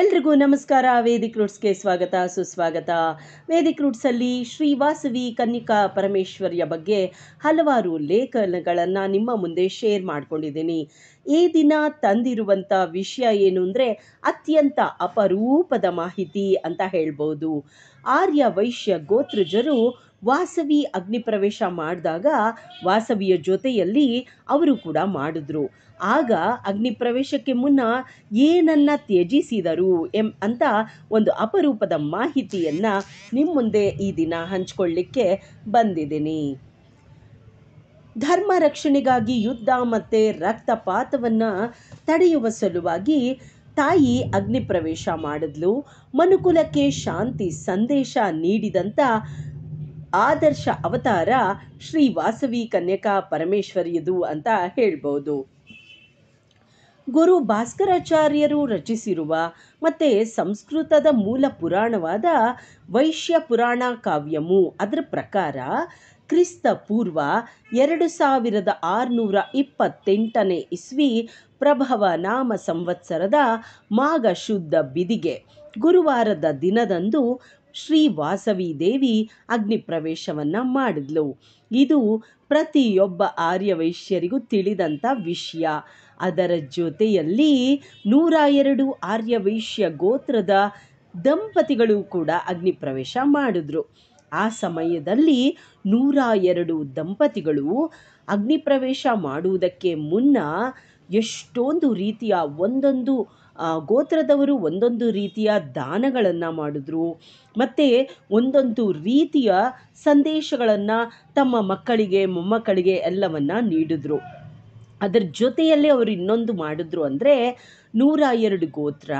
ಎಲ್ರಿಗೂ ನಮಸ್ಕಾರ ವೇದಿಕ್ ರೂಟ್ಸ್ಗೆ ಸ್ವಾಗತ ಸುಸ್ವಾಗತ ವೇದಿಕ್ ಶ್ರೀ ಶ್ರೀವಾಸವಿ ಕನ್ನಿಕಾ ಪರಮೇಶ್ವರಿಯ ಬಗ್ಗೆ ಹಲವಾರು ಲೇಖನಗಳನ್ನು ನಿಮ್ಮ ಮುಂದೆ ಶೇರ್ ಮಾಡ್ಕೊಂಡಿದ್ದೀನಿ ಈ ದಿನ ತಂದಿರುವಂಥ ವಿಷಯ ಏನು ಅಂದರೆ ಅತ್ಯಂತ ಅಪರೂಪದ ಮಾಹಿತಿ ಅಂತ ಹೇಳ್ಬೋದು ಆರ್ಯ ವೈಶ್ಯ ಗೋತ್ರಜರು ವಾಸವಿ ಅಗ್ನಿಪ್ರವೇಶ ಮಾಡಿದಾಗ ವಾಸವಿಯ ಜೊತೆಯಲ್ಲಿ ಅವರು ಕೂಡ ಮಾಡಿದ್ರು ಆಗ ಅಗ್ನಿಪ್ರವೇಶಕ್ಕೆ ಮುನ್ನ ಏನನ್ನು ತ್ಯಜಿಸಿದರು ಎಂ ಅಂತ ಒಂದು ಅಪರೂಪದ ಮಾಹಿತಿಯನ್ನು ನಿಮ್ಮ ಮುಂದೆ ಈ ದಿನ ಹಂಚಿಕೊಳ್ಳಿಕ್ಕೆ ಬಂದಿದ್ದೀನಿ ಧರ್ಮ ರಕ್ಷಣೆಗಾಗಿ ಯುದ್ಧ ಮತ್ತು ರಕ್ತಪಾತವನ್ನು ತಡೆಯುವ ಸಲುವಾಗಿ ತಾಯಿ ಅಗ್ನಿಪ್ರವೇಶ ಮಾಡಿದ್ಲು ಮನುಕುಲಕ್ಕೆ ಶಾಂತಿ ಸಂದೇಶ ನೀಡಿದಂಥ ಆದರ್ಶ ಅವತಾರ ಶ್ರೀ ವಾಸವಿ ಕನ್ಯಕಾ ಪರಮೇಶ್ವರಿಯದು ಅಂತ ಹೇಳ್ಬೋದು ಗುರು ಭಾಸ್ಕರಾಚಾರ್ಯರು ರಚಿಸಿರುವ ಮತ್ತು ಸಂಸ್ಕೃತದ ಮೂಲ ಪುರಾಣವಾದ ವೈಶ್ಯ ಪುರಾಣ ಕಾವ್ಯಮು ಅದರ ಪ್ರಕಾರ ಕ್ರಿಸ್ತ ಪೂರ್ವ ಎರಡು ಸಾವಿರದ ಆರುನೂರ ಇಪ್ಪತ್ತೆಂಟನೇ ಇಸ್ವಿ ಪ್ರಭವ ನಾಮ ಸಂವತ್ಸರದ ಮಾಘ ಶುದ್ಧ ಬಿದಿಗೆ ಗುರುವಾರದ ದಿನದಂದು ಶ್ರೀ ವಾಸವಿ ದೇವಿ ಅಗ್ನಿ ಪ್ರವೇಶವನ್ನು ಮಾಡಿದ್ಲು ಇದು ಪ್ರತಿಯೊಬ್ಬ ಆರ್ಯವೈಶ್ಯರಿಗೂ ತಿಳಿದಂಥ ವಿಷಯ ಅದರ ಜೊತೆಯಲ್ಲಿ ನೂರ ಎರಡು ಆರ್ಯವೈಶ್ಯ ಗೋತ್ರದ ದಂಪತಿಗಳು ಕೂಡ ಅಗ್ನಿ ಪ್ರವೇಶ ಮಾಡಿದ್ರು ಆ ಸಮಯದಲ್ಲಿ ನೂರ ಎರಡು ದಂಪತಿಗಳು ಅಗ್ನಿ ಪ್ರವೇಶ ಮಾಡುವುದಕ್ಕೆ ಮುನ್ನ ಎಷ್ಟೊಂದು ರೀತಿಯ ಒಂದೊಂದು ಗೋತ್ರದವರು ಒಂದೊಂದು ರೀತಿಯ ದಾನಗಳನ್ನು ಮಾಡಿದ್ರು ಮತ್ತು ಒಂದೊಂದು ರೀತಿಯ ಸಂದೇಶಗಳನ್ನು ತಮ್ಮ ಮಕ್ಕಳಿಗೆ ಮೊಮ್ಮಕ್ಕಳಿಗೆ ಎಲ್ಲವನ್ನು ನೀಡಿದ್ರು ಅದರ ಜೊತೆಯಲ್ಲಿ ಅವರು ಇನ್ನೊಂದು ಮಾಡಿದ್ರು ಅಂದರೆ ನೂರ ಎರಡು ಗೋತ್ರ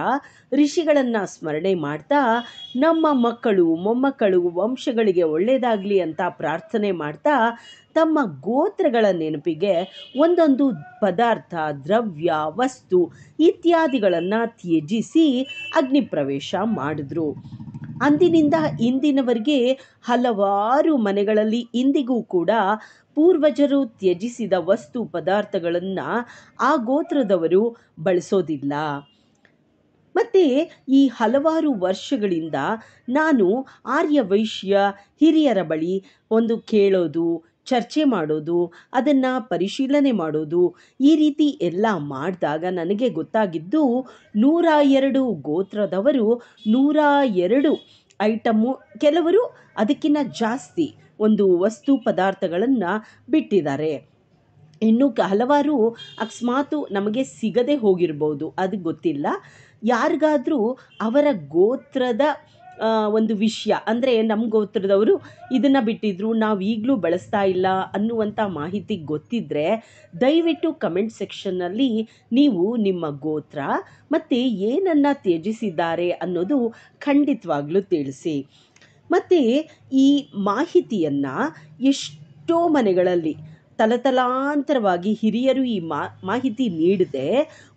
ಋಷಿಗಳನ್ನು ಸ್ಮರಣೆ ಮಾಡ್ತಾ ನಮ್ಮ ಮಕ್ಕಳು ಮೊಮ್ಮಕ್ಕಳು ವಂಶಗಳಿಗೆ ಒಳ್ಳೆಯದಾಗಲಿ ಅಂತ ಪ್ರಾರ್ಥನೆ ಮಾಡ್ತಾ ತಮ್ಮ ಗೋತ್ರಗಳ ನೆನಪಿಗೆ ಒಂದೊಂದು ಪದಾರ್ಥ ದ್ರವ್ಯ ವಸ್ತು ಇತ್ಯಾದಿಗಳನ್ನು ತ್ಯಜಿಸಿ ಅಗ್ನಿ ಪ್ರವೇಶ ಮಾಡಿದ್ರು ಅಂದಿನಿಂದ ಇಂದಿನವರೆಗೆ ಹಲವಾರು ಮನೆಗಳಲ್ಲಿ ಇಂದಿಗೂ ಕೂಡ ಪೂರ್ವಜರು ತ್ಯಜಿಸಿದ ವಸ್ತು ಪದಾರ್ಥಗಳನ್ನು ಆ ಗೋತ್ರದವರು ಬಳಸೋದಿಲ್ಲ ಮತ್ತು ಈ ಹಲವಾರು ವರ್ಷಗಳಿಂದ ನಾನು ಆರ್ಯ ವೈಶ್ಯ ಹಿರಿಯರ ಬಳಿ ಒಂದು ಕೇಳೋದು ಚರ್ಚೆ ಮಾಡೋದು ಅದನ್ನು ಪರಿಶೀಲನೆ ಮಾಡೋದು ಈ ರೀತಿ ಎಲ್ಲ ಮಾಡಿದಾಗ ನನಗೆ ಗೊತ್ತಾಗಿದ್ದು ನೂರ ಎರಡು ಗೋತ್ರದವರು ನೂರ ಎರಡು ಐಟಮ್ಮು ಕೆಲವರು ಅದಕ್ಕಿಂತ ಜಾಸ್ತಿ ಒಂದು ವಸ್ತು ಪದಾರ್ಥಗಳನ್ನು ಬಿಟ್ಟಿದ್ದಾರೆ ಇನ್ನು ಹಲವಾರು ಅಕಸ್ಮಾತು ನಮಗೆ ಸಿಗದೆ ಹೋಗಿರ್ಬೋದು ಅದು ಗೊತ್ತಿಲ್ಲ ಯಾರಿಗಾದರೂ ಅವರ ಗೋತ್ರದ ಒಂದು ವಿಷಯ ಅಂದರೆ ನಮ್ಮ ಗೋತ್ರದವರು ಇದನ್ನು ಬಿಟ್ಟಿದ್ರು ನಾವು ಈಗಲೂ ಬಳಸ್ತಾ ಇಲ್ಲ ಅನ್ನುವಂಥ ಮಾಹಿತಿ ಗೊತ್ತಿದ್ದರೆ ದಯವಿಟ್ಟು ಕಮೆಂಟ್ ಸೆಕ್ಷನ್ನಲ್ಲಿ ನೀವು ನಿಮ್ಮ ಗೋತ್ರ ಮತ್ತು ಏನನ್ನು ತ್ಯಜಿಸಿದ್ದಾರೆ ಅನ್ನೋದು ಖಂಡಿತವಾಗ್ಲೂ ತಿಳಿಸಿ ಮತ್ತು ಈ ಮಾಹಿತಿಯನ್ನು ಎಷ್ಟೋ ಮನೆಗಳಲ್ಲಿ ತಲತಲಾಂತರವಾಗಿ ಹಿರಿಯರು ಈ ಮಾಹಿತಿ ನೀಡದೆ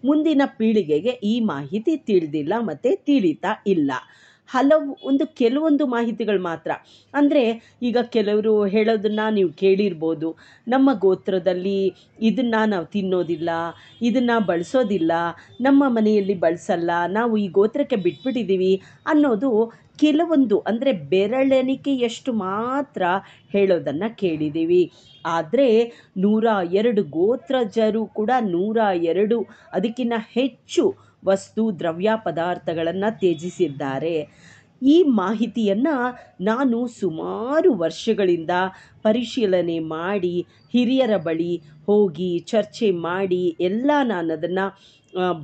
ಮುಂದಿನ ಪೀಳಿಗೆಗೆ ಈ ಮಾಹಿತಿ ತಿಳಿದಿಲ್ಲ ಮತ್ತು ತಿಳಿತಾ ಇಲ್ಲ ಹಲವು ಒಂದು ಕೆಲವೊಂದು ಮಾಹಿತಿಗಳು ಮಾತ್ರ ಅಂದರೆ ಈಗ ಕೆಲವರು ಹೇಳೋದನ್ನು ನೀವು ಕೇಳಿರ್ಬೋದು ನಮ್ಮ ಗೋತ್ರದಲ್ಲಿ ಇದನ್ನು ನಾವು ತಿನ್ನೋದಿಲ್ಲ ಇದನ್ನು ಬಳಸೋದಿಲ್ಲ ನಮ್ಮ ಮನೆಯಲ್ಲಿ ಬಳಸಲ್ಲ ನಾವು ಈ ಗೋತ್ರಕ್ಕೆ ಬಿಟ್ಬಿಟ್ಟಿದ್ದೀವಿ ಅನ್ನೋದು ಕೆಲವೊಂದು ಅಂದರೆ ಬೆರಳೆಣಿಕೆಯಷ್ಟು ಮಾತ್ರ ಹೇಳೋದನ್ನು ಕೇಳಿದ್ದೀವಿ ಆದರೆ ನೂರ ಎರಡು ಗೋತ್ರಜರು ಕೂಡ ನೂರ ಎರಡು ಅದಕ್ಕಿಂತ ಹೆಚ್ಚು ವಸ್ತು ದ್ರವ್ಯ ಪದಾರ್ಥಗಳನ್ನು ತ್ಯಜಿಸಿದ್ದಾರೆ ಈ ಮಾಹಿತಿಯನ್ನು ನಾನು ಸುಮಾರು ವರ್ಷಗಳಿಂದ ಪರಿಶೀಲನೆ ಮಾಡಿ ಹಿರಿಯರ ಬಳಿ ಹೋಗಿ ಚರ್ಚೆ ಮಾಡಿ ಎಲ್ಲ ನಾನು ಅದನ್ನು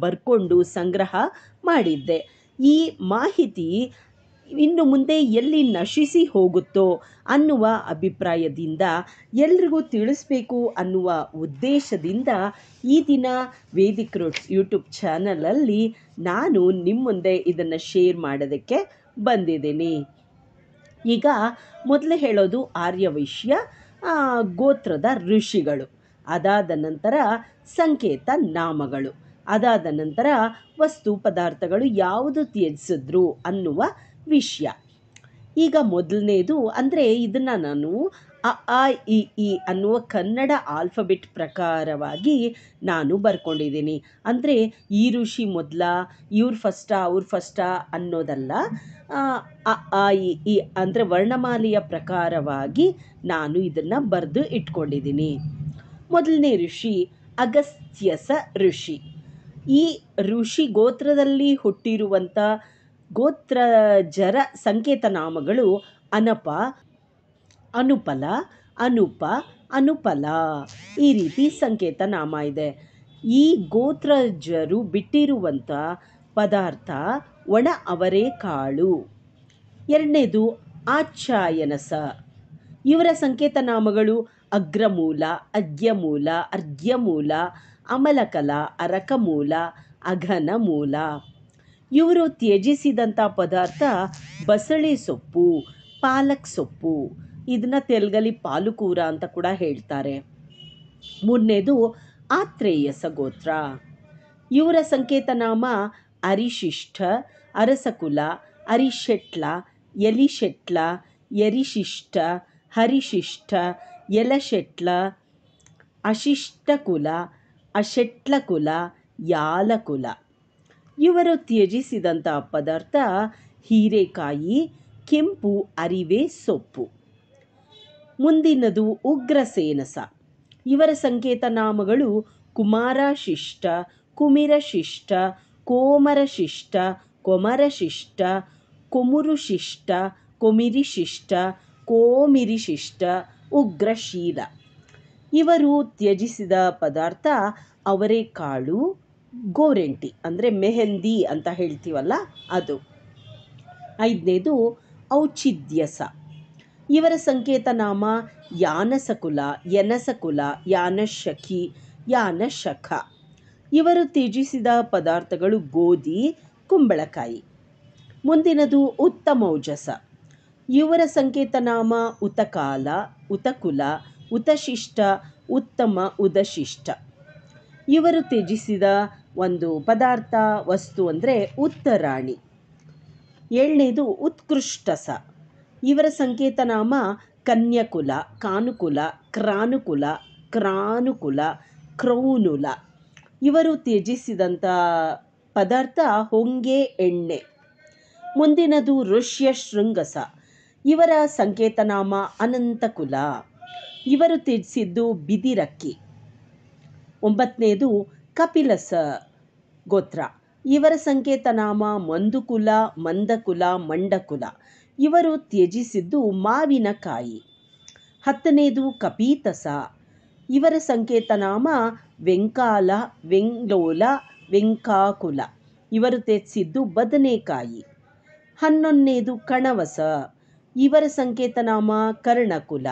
ಬರ್ಕೊಂಡು ಸಂಗ್ರಹ ಮಾಡಿದ್ದೆ ಈ ಮಾಹಿತಿ ಇನ್ನು ಮುಂದೆ ಎಲ್ಲಿ ನಶಿಸಿ ಹೋಗುತ್ತೋ ಅನ್ನುವ ಅಭಿಪ್ರಾಯದಿಂದ ಎಲ್ರಿಗೂ ತಿಳಿಸ್ಬೇಕು ಅನ್ನುವ ಉದ್ದೇಶದಿಂದ ಈ ದಿನ ವೇದಿಕ್ ರೋಡ್ಸ್ ಯೂಟ್ಯೂಬ್ ಚಾನಲಲ್ಲಿ ನಾನು ನಿಮ್ಮ ಮುಂದೆ ಇದನ್ನು ಶೇರ್ ಮಾಡೋದಕ್ಕೆ ಬಂದಿದ್ದೀನಿ ಈಗ ಮೊದಲು ಹೇಳೋದು ಆರ್ಯವೈಶ್ಯ ಗೋತ್ರದ ಋಷಿಗಳು ಅದಾದ ನಂತರ ಸಂಕೇತ ನಾಮಗಳು ಅದಾದ ನಂತರ ವಸ್ತು ಪದಾರ್ಥಗಳು ಯಾವುದು ತ್ಯಜಿಸಿದ್ರು ಅನ್ನುವ ವಿಷಯ ಈಗ ಮೊದಲನೇದು ಅಂದರೆ ಇದನ್ನು ನಾನು ಅ ಆ ಇ ಇ ಅನ್ನುವ ಕನ್ನಡ ಆಲ್ಫಬೆಟ್ ಪ್ರಕಾರವಾಗಿ ನಾನು ಬರ್ಕೊಂಡಿದ್ದೀನಿ ಅಂದರೆ ಈ ಋಷಿ ಮೊದಲ ಇವ್ರು ಫಸ್ಟಾ ಅವ್ರು ಫಸ್ಟಾ ಅನ್ನೋದಲ್ಲ ಅ ಆ ಇ ಇ ಅಂದರೆ ವರ್ಣಮಾಲೆಯ ಪ್ರಕಾರವಾಗಿ ನಾನು ಇದನ್ನು ಬರೆದು ಇಟ್ಕೊಂಡಿದ್ದೀನಿ ಮೊದಲನೇ ಋಷಿ ಅಗಸ್ತ್ಯಸ ಋಷಿ ಈ ಋಷಿ ಗೋತ್ರದಲ್ಲಿ ಹುಟ್ಟಿರುವಂಥ ಗೋತ್ರಜರ ಸಂಕೇತನಾಮಗಳು ಅನಪ ಅನುಪಲ ಅನುಪ ಅನುಪಲ ಈ ರೀತಿ ಸಂಕೇತನಾಮ ಇದೆ ಈ ಗೋತ್ರಜರು ಬಿಟ್ಟಿರುವಂಥ ಪದಾರ್ಥ ಒಣ ಕಾಳು ಎರಡನೇದು ಆಚಾಯನಸ ಇವರ ಸಂಕೇತನಾಮಗಳು ಅಗ್ರಮೂಲ ಅಗ್ಯಮೂಲ ಅರ್ಘ್ಯಮೂಲ ಅಮಲಕಲ ಅರಕಮೂಲ ಮೂಲ ಇವರು ತ್ಯಜಿಸಿದಂಥ ಪದಾರ್ಥ ಬಸಳೆ ಸೊಪ್ಪು ಪಾಲಕ್ ಸೊಪ್ಪು ಇದನ್ನ ತೆಲುಗಲ್ಲಿ ಪಾಲುಕೂರ ಅಂತ ಕೂಡ ಹೇಳ್ತಾರೆ ಮೂರನೇದು ಆತ್ರೇಯಸ ಗೋತ್ರ ಇವರ ಸಂಕೇತನಾಮ ಅರಿಶಿಷ್ಠ ಅರಸಕುಲ ಅರಿಶೆಟ್ಲ ಎಲಿಶೆಟ್ಲ ಎರಿಶಿಷ್ಟ ಹರಿಶಿಷ್ಟ ಯಲಶೆಟ್ಲ ಅಶಿಷ್ಟಕುಲ ಅಶೆಟ್ಲಕುಲ ಯಾಲಕುಲ ಇವರು ತ್ಯಜಿಸಿದಂಥ ಪದಾರ್ಥ ಹೀರೆಕಾಯಿ ಕೆಂಪು ಅರಿವೆ ಸೊಪ್ಪು ಮುಂದಿನದು ಉಗ್ರ ಸೇನಸ ಇವರ ಸಂಕೇತ ನಾಮಗಳು ಕುಮಾರಶಿಷ್ಟ ಕುಮಿರಶಿಷ್ಟ ಕೋಮರಶಿಷ್ಟ ಕೊಮರಶಿಷ್ಟ ಶಿಷ್ಟ ಕೊಮಿರಿಶಿಷ್ಟ ಕೋಮಿರಿಶಿಷ್ಟ ಉಗ್ರಶೀಲ ಇವರು ತ್ಯಜಿಸಿದ ಪದಾರ್ಥ ಅವರೆಕಾಳು ಗೋರೆಂಟಿ ಅಂದರೆ ಮೆಹೆಂದಿ ಅಂತ ಹೇಳ್ತೀವಲ್ಲ ಅದು ಐದನೇದು ಔಚಿದ್ಯಸ ಇವರ ಸಂಕೇತನಾಮ ಯಾನಸಕುಲ ಯನಸಕುಲ ಯಾನಶಖಿ ಯಾನಶಖ ಇವರು ತ್ಯಜಿಸಿದ ಪದಾರ್ಥಗಳು ಗೋಧಿ ಕುಂಬಳಕಾಯಿ ಮುಂದಿನದು ಉತ್ತಮೌಜಸ ಇವರ ಸಂಕೇತನಾಮ ಉತಕಾಲ ಉತಕುಲ ಉತಶಿಷ್ಟ ಉತ್ತಮ ಉದಶಿಷ್ಟ ಇವರು ತ್ಯಜಿಸಿದ ಒಂದು ಪದಾರ್ಥ ವಸ್ತು ಅಂದರೆ ಉತ್ತರಾಣಿ ಏಳನೇದು ಉತ್ಕೃಷ್ಟಸ ಇವರ ಸಂಕೇತನಾಮ ಕನ್ಯಕುಲ ಕಾನುಕುಲ ಕ್ರಾನುಕುಲ ಕ್ರಾನುಕುಲ ಕ್ರೌನುಲ ಇವರು ತ್ಯಜಿಸಿದಂಥ ಪದಾರ್ಥ ಹೊಂಗೆ ಎಣ್ಣೆ ಮುಂದಿನದು ಋಷ್ಯ ಶೃಂಗಸ ಇವರ ಸಂಕೇತನಾಮ ಅನಂತಕುಲ ಇವರು ತ್ಯಜಿಸಿದ್ದು ಬಿದಿರಕ್ಕಿ ಒಂಬತ್ತನೇದು ಕಪಿಲಸ ಗೋತ್ರ ಇವರ ಸಂಕೇತನಾಮ ಮಂದುಕುಲ ಮಂದಕುಲ ಮಂಡಕುಲ ಇವರು ತ್ಯಜಿಸಿದ್ದು ಮಾವಿನಕಾಯಿ ಹತ್ತನೇದು ಕಪೀತಸ ಇವರ ಸಂಕೇತನಾಮ ವೆಂಕಾಲ ವೆಂಗ್ಲೋಲ ವೆಂಕಾಕುಲ ಇವರು ತ್ಯಜಿಸಿದ್ದು ಬದನೆಕಾಯಿ ಹನ್ನೊಂದನೇದು ಕಣವಸ ಇವರ ಸಂಕೇತನಾಮ ಕರ್ಣಕುಲ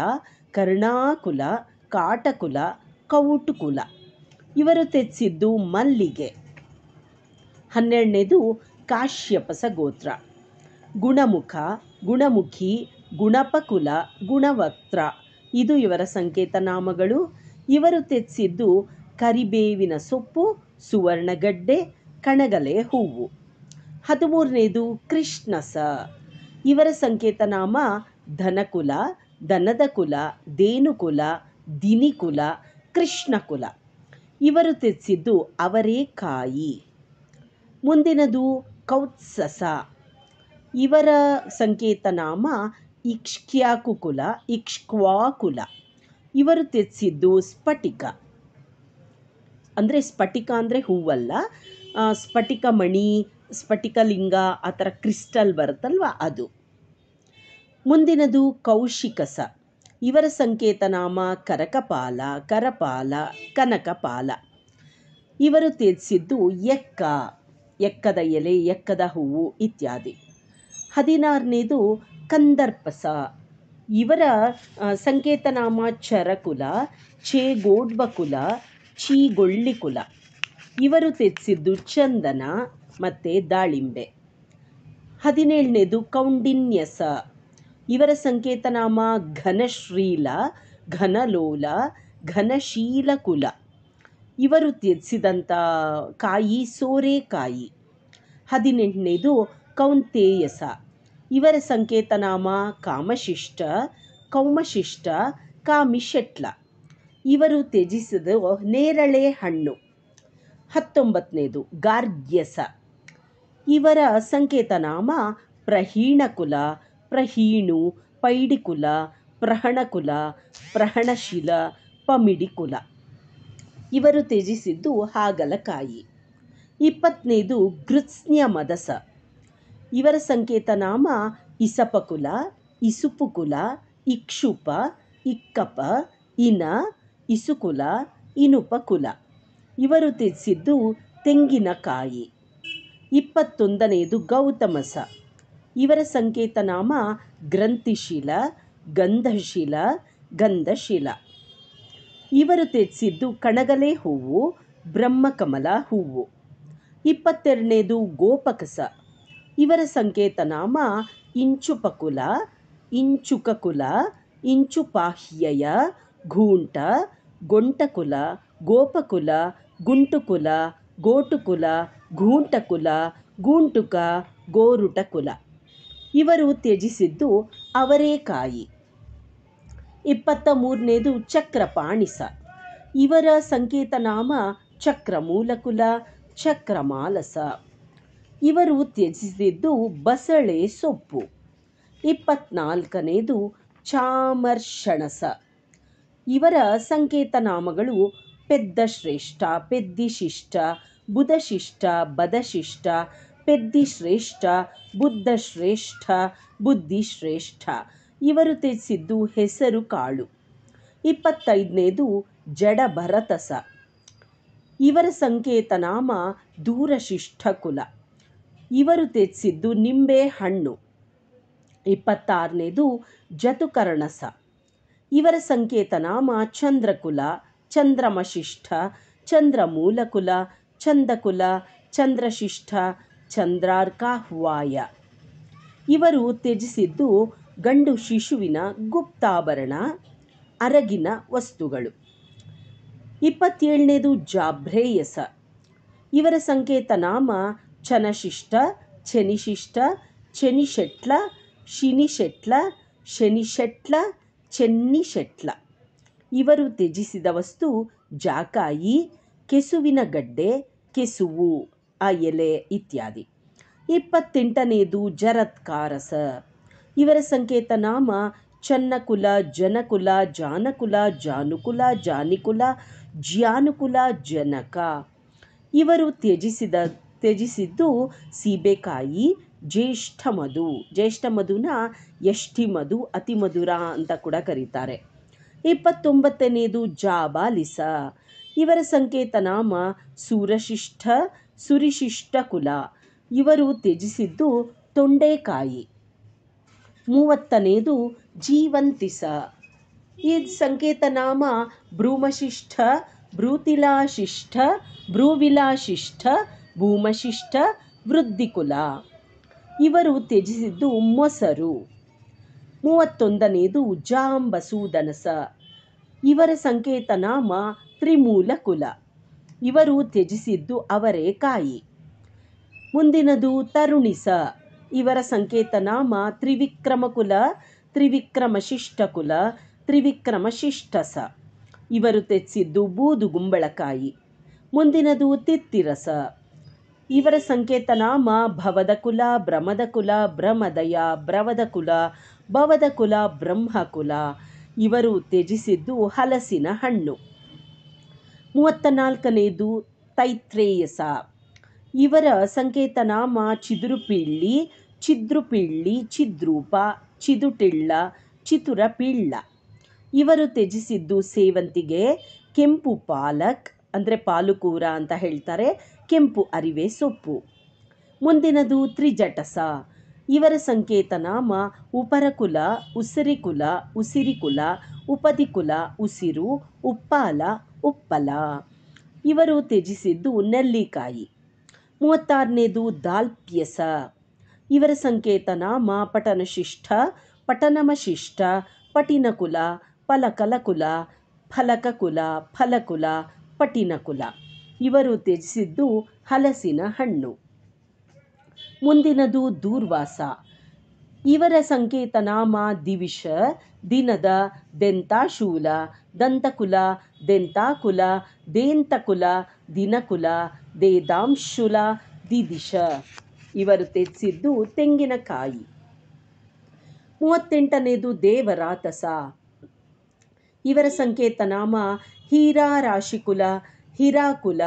ಕರ್ಣಾಕುಲ ಕಾಟಕುಲ ಕೌಟುಕುಲ ಇವರು ತೆಚ್ಚಿದ್ದು ಮಲ್ಲಿಗೆ ಹನ್ನೆರಡನೇದು ಕಾಶ್ಯಪಸ ಗೋತ್ರ ಗುಣಮುಖ ಗುಣಮುಖಿ ಗುಣಪಕುಲ ಗುಣವಕ್ತ್ರ ಇದು ಇವರ ಸಂಕೇತ ನಾಮಗಳು ಇವರು ತೆಚ್ಚಿಸಿದ್ದು ಕರಿಬೇವಿನ ಸೊಪ್ಪು ಸುವರ್ಣಗಡ್ಡೆ ಕಣಗಲೆ ಹೂವು ಹದಿಮೂರನೇದು ಕೃಷ್ಣಸ ಇವರ ಸಂಕೇತ ನಾಮ ಧನಕುಲ ದನದ ಕುಲ ದೇನುಕುಲ ದಿನಿಕುಲ ಕೃಷ್ಣಕುಲ ಇವರು ಅವರೇ ಕಾಯಿ ಮುಂದಿನದು ಕೌತ್ಸಸ ಇವರ ಸಂಕೇತನಾಮ ಇಕ್ಷ್ವಾಕುಕುಲ ಇಕ್ಷ್ವಾಕುಲ ಇವರು ತೆಚ್ಚಿದ್ದು ಸ್ಫಟಿಕ ಅಂದರೆ ಸ್ಫಟಿಕ ಅಂದರೆ ಹೂವಲ್ಲ ಸ್ಫಟಿಕ ಮಣಿ ಸ್ಫಟಿಕಲಿಂಗ ಆ ಥರ ಕ್ರಿಸ್ಟಲ್ ಬರುತ್ತಲ್ವ ಅದು ಮುಂದಿನದು ಕೌಶಿಕಸ ಇವರ ಸಂಕೇತನಾಮ ಕರಕಪಾಲ ಕರಪಾಲ ಕನಕಪಾಲ ಇವರು ತಿಳಿಸಿದ್ದು ಎಕ್ಕ ಎಕ್ಕದ ಎಲೆ ಎಕ್ಕದ ಹೂವು ಇತ್ಯಾದಿ ಹದಿನಾರನೇದು ಕಂದರ್ಪಸ ಇವರ ಸಂಕೇತನಾಮ ಚರಕುಲ ಚೇಗೋಡ್ಬಕುಲ ಕುಲ ಇವರು ತೆಚ್ಚಿದ್ದು ಚಂದನ ಮತ್ತು ದಾಳಿಂಬೆ ಹದಿನೇಳನೇದು ಕೌಂಡಿನ್ಯಸ ಇವರ ಸಂಕೇತನಾಮ ಘನಶ್ರೀಲ ಘನಲೋಲ ಕುಲ ಇವರು ತ್ಯಜಿಸಿದಂಥ ಕಾಯಿ ಸೋರೆಕಾಯಿ ಹದಿನೆಂಟನೇದು ಕೌಂತೇಯಸ ಇವರ ಸಂಕೇತನಾಮ ಕಾಮಶಿಷ್ಟ ಕೌಮಶಿಷ್ಟ ಕಾಮಿಶೆಟ್ಲ ಇವರು ತ್ಯಜಿಸಿದ ನೇರಳೆ ಹಣ್ಣು ಹತ್ತೊಂಬತ್ತನೇದು ಗಾರ್ಗ್ಯಸ ಇವರ ಸಂಕೇತನಾಮ ಪ್ರಹೀಣಕುಲ ಪ್ರಹೀಣು ಪೈಡಿಕುಲ ಪ್ರಹಣಕುಲ ಪ್ರಹಣಶಿಲ ಪಮಿಡಿಕುಲ ಇವರು ತ್ಯಜಿಸಿದ್ದು ಹಾಗಲಕಾಯಿ ಇಪ್ಪತ್ತನೇದು ಗೃತ್ಸ್ನ್ಯ ಮದಸ ಇವರ ಸಂಕೇತ ನಾಮ ಇಸಪಕುಲ ಇಸುಪುಕುಲ ಇಕ್ಷುಪ ಇಕ್ಕಪ ಇನ ಇಸುಕುಲ ಇನುಪಕುಲ ಇವರು ತ್ಯಜಿಸಿದ್ದು ತೆಂಗಿನಕಾಯಿ ಇಪ್ಪತ್ತೊಂದನೆಯದು ಗೌತಮಸ ಇವರ ಸಂಕೇತನಾಮ ಗ್ರಂಥಿಶೀಲ ಗಂಧಶೀಲ ಗಂಧಶೀಲ ಇವರು ತೆಚ್ಚಿದ್ದು ಕಣಗಲೆ ಹೂವು ಬ್ರಹ್ಮಕಮಲ ಹೂವು ಇಪ್ಪತ್ತೆರಡನೇದು ಗೋಪಕಸ ಇವರ ಸಂಕೇತನಾಮ ಇಂಚುಪಕುಲ ಇಂಚುಕಕುಲ ಇಂಚುಪಾಹ್ಯಯ ಘೂಂಟ ಗೊಂಟಕುಲ ಗೋಪಕುಲ ಗುಂಟುಕುಲ ಗೋಟುಕುಲ ಘೂಂಟಕುಲ ಗೂಂಟುಕ ಗೋರುಟಕುಲ ಇವರು ತ್ಯಜಿಸಿದ್ದು ಅವರೇಕಾಯಿ ಇಪ್ಪತ್ತ ಮೂರನೇದು ಪಾಣಿಸ ಇವರ ಸಂಕೇತನಾಮ ಚಕ್ರಮೂಲಕುಲ ಚಕ್ರಮಾಲಸ ಇವರು ತ್ಯಜಿಸಿದ್ದು ಬಸಳೆ ಸೊಪ್ಪು ಇಪ್ಪತ್ನಾಲ್ಕನೇದು ಚಾಮರ್ಷಣಸ ಇವರ ಸಂಕೇತನಾಮಗಳು ಪೆದ್ದಶ್ರೇಷ್ಠ ಪೆದ್ದಿಶಿಷ್ಟ ಬುಧಶಿಷ್ಟ ಬದಶಿಷ್ಟ ಪೆದ್ದಿ ಶ್ರೇಷ್ಠ ಬುದ್ಧ ಶ್ರೇಷ್ಠ ಬುದ್ಧಿ ಶ್ರೇಷ್ಠ ಇವರು ಹೆಸರು ಕಾಳು ಇಪ್ಪತ್ತೈದನೇದು ಜಡ ಭರತಸ ಇವರ ಸಂಕೇತನಾಮ ಕುಲ ಇವರು ನಿಂಬೆ ಹಣ್ಣು ಇಪ್ಪತ್ತಾರನೇದು ಜತುಕರ್ಣಸ ಇವರ ಸಂಕೇತನಾಮ ಚಂದ್ರಕುಲ ಚಂದ್ರಮಶಿಷ್ಠ ಚಂದ್ರಮೂಲಕುಲ ಚಂದಕುಲ ಚಂದ್ರಶಿಷ್ಠ ಚಂದ್ರಾರ್ಕ ಹುವಾಯ ಇವರು ತ್ಯಜಿಸಿದ್ದು ಗಂಡು ಶಿಶುವಿನ ಗುಪ್ತಾಭರಣ ಅರಗಿನ ವಸ್ತುಗಳು ಇಪ್ಪತ್ತೇಳನೇದು ಜಾಭ್ರೇಯಸ ಇವರ ಸಂಕೇತ ನಾಮ ಚನಶಿಷ್ಟ ಚನಿಶಿಷ್ಟ ಚೆನಿಶೆಟ್ಲ ಶಿನಿಶೆಟ್ಲ ಶನಿಶೆಟ್ಲ ಚೆನ್ನಿಶೆಟ್ಲ ಇವರು ತ್ಯಜಿಸಿದ ವಸ್ತು ಜಾಕಾಯಿ ಕೆಸುವಿನ ಗಡ್ಡೆ ಕೆಸುವು ಆ ಎಲೆ ಇತ್ಯಾದಿ ಇಪ್ಪತ್ತೆಂಟನೆಯದು ಜರತ್ಕಾರಸ ಇವರ ಸಂಕೇತ ನಾಮ ಚನ್ನಕುಲ ಜನಕುಲ ಜಾನಕುಲ ಜಾನುಕುಲ ಜಾನಿಕುಲ ಜ್ಯಾನುಕುಲ ಜನಕ ಇವರು ತ್ಯಜಿಸಿದ ತ್ಯಜಿಸಿದ್ದು ಸೀಬೆಕಾಯಿ ಜ್ಯೇಷ್ಠ ಮಧು ಜ್ಯೇಷ್ಠ ಮಧುನ ಯಷ್ಠಿ ಮಧು ಅತಿ ಮಧುರ ಅಂತ ಕೂಡ ಕರೀತಾರೆ ಇಪ್ಪತ್ತೊಂಬತ್ತನೆಯದು ಜಾಬಾಲಿಸ ಇವರ ಸಂಕೇತ ನಾಮ ಸೂರಶಿಷ್ಠ ಸುರಿಶಿಷ್ಟ ಕುಲ ಇವರು ತ್ಯಜಿಸಿದ್ದು ತೊಂಡೆಕಾಯಿ ಮೂವತ್ತನೆಯದು ಜೀವಂತಿಸ ಈ ಸಂಕೇತನಾಮ ಭ್ರೂಮಶಿಷ್ಠ ಭ್ರೂತಿಲಾಶಿಷ್ಠ ಭ್ರೂವಿಲಾಶಿಷ್ಠ ಭೂಮಶಿಷ್ಠ ವೃದ್ಧಿಕುಲ ಇವರು ತ್ಯಜಿಸಿದ್ದು ಮೊಸರು ಮೂವತ್ತೊಂದನೆಯದು ಜಾಂಬಸೂದನಸ ಇವರ ಸಂಕೇತನಾಮ ತ್ರಿಮೂಲ ಕುಲ ಇವರು ತ್ಯಜಿಸಿದ್ದು ಅವರೇ ಕಾಯಿ ಮುಂದಿನದು ತರುಣಿಸ ಇವರ ಸಂಕೇತನಾಮ ತ್ರಿವಿಕ್ರಮಕುಲ ತ್ರಿವಿಕ್ರಮ ಶಿಷ್ಟಸ ಇವರು ತೆಚ್ಚಿದ್ದು ಬೂದು ಗುಂಬಳಕಾಯಿ ಮುಂದಿನದು ತಿತ್ತಿರಸ ಇವರ ಸಂಕೇತನಾಮ ಭವದ ಕುಲ ಭ್ರಮದ ಕುಲ ಭ್ರಮದಯ ಭ್ರವದ ಕುಲ ಭವದ ಕುಲ ಬ್ರಹ್ಮಕುಲ ಇವರು ತ್ಯಜಿಸಿದ್ದು ಹಲಸಿನ ಹಣ್ಣು ಮೂವತ್ತ ನಾಲ್ಕನೆಯದು ತೈತ್ರೇಯಸ ಇವರ ಸಂಕೇತನಾಮ ಚಿದುರುಪಿಳ್ಳಿ ಚಿದ್ರುಪಿಳ್ಳಿ ಚಿದ್ರೂಪ ಚಿದುಟಿಳ್ಳ ಚಿತುರ ಪಿಳ್ಳ ಇವರು ತ್ಯಜಿಸಿದ್ದು ಸೇವಂತಿಗೆ ಕೆಂಪು ಪಾಲಕ್ ಅಂದರೆ ಪಾಲುಕೂರ ಅಂತ ಹೇಳ್ತಾರೆ ಕೆಂಪು ಅರಿವೆ ಸೊಪ್ಪು ಮುಂದಿನದು ತ್ರಿಜಟಸ ಇವರ ಸಂಕೇತನಾಮ ಉಪರಕುಲ ಉಸಿರಿಕುಲ ಉಸಿರಿಕುಲ ಉಪದಿಕುಲ ಉಸಿರು ಉಪ್ಪಾಲ ಉಪ್ಪಲ ಇವರು ತ್ಯಜಿಸಿದ್ದು ನೆಲ್ಲಿಕಾಯಿ ಮೂವತ್ತಾರನೇದು ದಾಲ್ಪ್ಯಸ ಇವರ ಸಂಕೇತನ ಮಾ ಪಟನಶಿಷ್ಟ ಪಟನಮಶಿಷ್ಟ ಪಟಿನಕುಲ ಫಲಕಲಕುಲ ಫಲಕಕುಲ ಫಲಕುಲ ಪಟಿನಕುಲ ಇವರು ತ್ಯಜಿಸಿದ್ದು ಹಲಸಿನ ಹಣ್ಣು ಮುಂದಿನದು ದೂರ್ವಾಸ ಇವರ ಸಂಕೇತನಾಮ ದಿವಿಷ ದಿನದ ದೆಂತಾಶೂಲ ದಂತಕುಲ ದೆಂತಾಕುಲ ದೇಂತಕುಲ ದಿನಕುಲ ದೇದಾಂಶುಲ ದಿದಿಶ ಇವರು ತೆಗೆಸಿದ್ದು ತೆಂಗಿನಕಾಯಿ ಮೂವತ್ತೆಂಟನೇದು ದೇವರಾತಸ ಇವರ ಸಂಕೇತ ನಾಮ ಹೀರಾ ಹಿರಾಕುಲ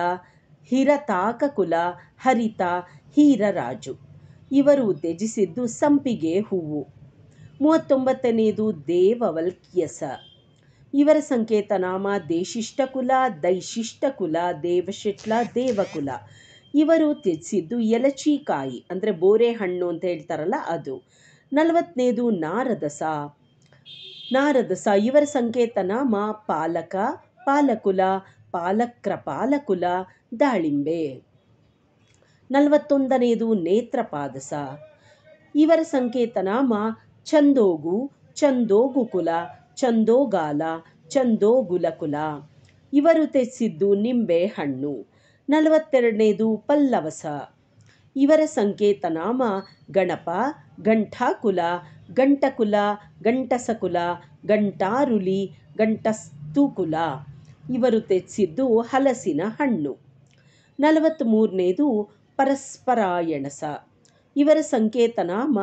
ಹಿರತಾಕಕುಲ ಹರಿತ ಹೀರರಾಜು ಇವರು ತ್ಯಜಿಸಿದ್ದು ಸಂಪಿಗೆ ಹೂವು ಮೂವತ್ತೊಂಬತ್ತನೆಯದು ದೇವವಲ್ಕಿಯಸ ಇವರ ಸಂಕೇತ ನಾಮ ದೇಶಿಷ್ಟಕುಲ ದೈಶಿಷ್ಟಕುಲ ದೇವಶಿಟ್ಲ ದೇವಕುಲ ಇವರು ತ್ಯಜಿಸಿದ್ದು ಎಲಚಿಕಾಯಿ ಅಂದರೆ ಬೋರೆ ಹಣ್ಣು ಅಂತ ಹೇಳ್ತಾರಲ್ಲ ಅದು ನಲವತ್ತನೇದು ನಾರದಸ ನಾರದಸ ಇವರ ಸಂಕೇತ ನಾಮ ಪಾಲಕ ಪಾಲಕುಲ ಪಾಲಕ್ರ ಪಾಲಕುಲ ದಾಳಿಂಬೆ ನಲವತ್ತೊಂದನೆಯದು ನೇತ್ರಪಾದಸ ಇವರ ಸಂಕೇತ ನಾಮ ಛಂದೋಗು ಛಂದೋಗುಕುಲ ಛಂದೋಗಾಲ ಛಂದೋಗುಲಕುಲ ಇವರು ನಿಂಬೆ ಹಣ್ಣು ನಲವತ್ತೆರಡನೇದು ಪಲ್ಲವಸ ಇವರ ಸಂಕೇತನಾಮ ಗಣಪ ಘಂಟಾಕುಲ ಘಂಟಕುಲ ಘಂಟಸಕುಲ ಘಂಟಾರುಲಿ ಘಂಟಸ್ತುಕುಲ ಇವರು ತೆಚ್ಚಿದ್ದು ಹಲಸಿನ ಹಣ್ಣು ನಲವತ್ತ್ಮೂರನೇದು ಪರಸ್ಪರಾಯಣಸ ಇವರ ಸಂಕೇತನಾಮ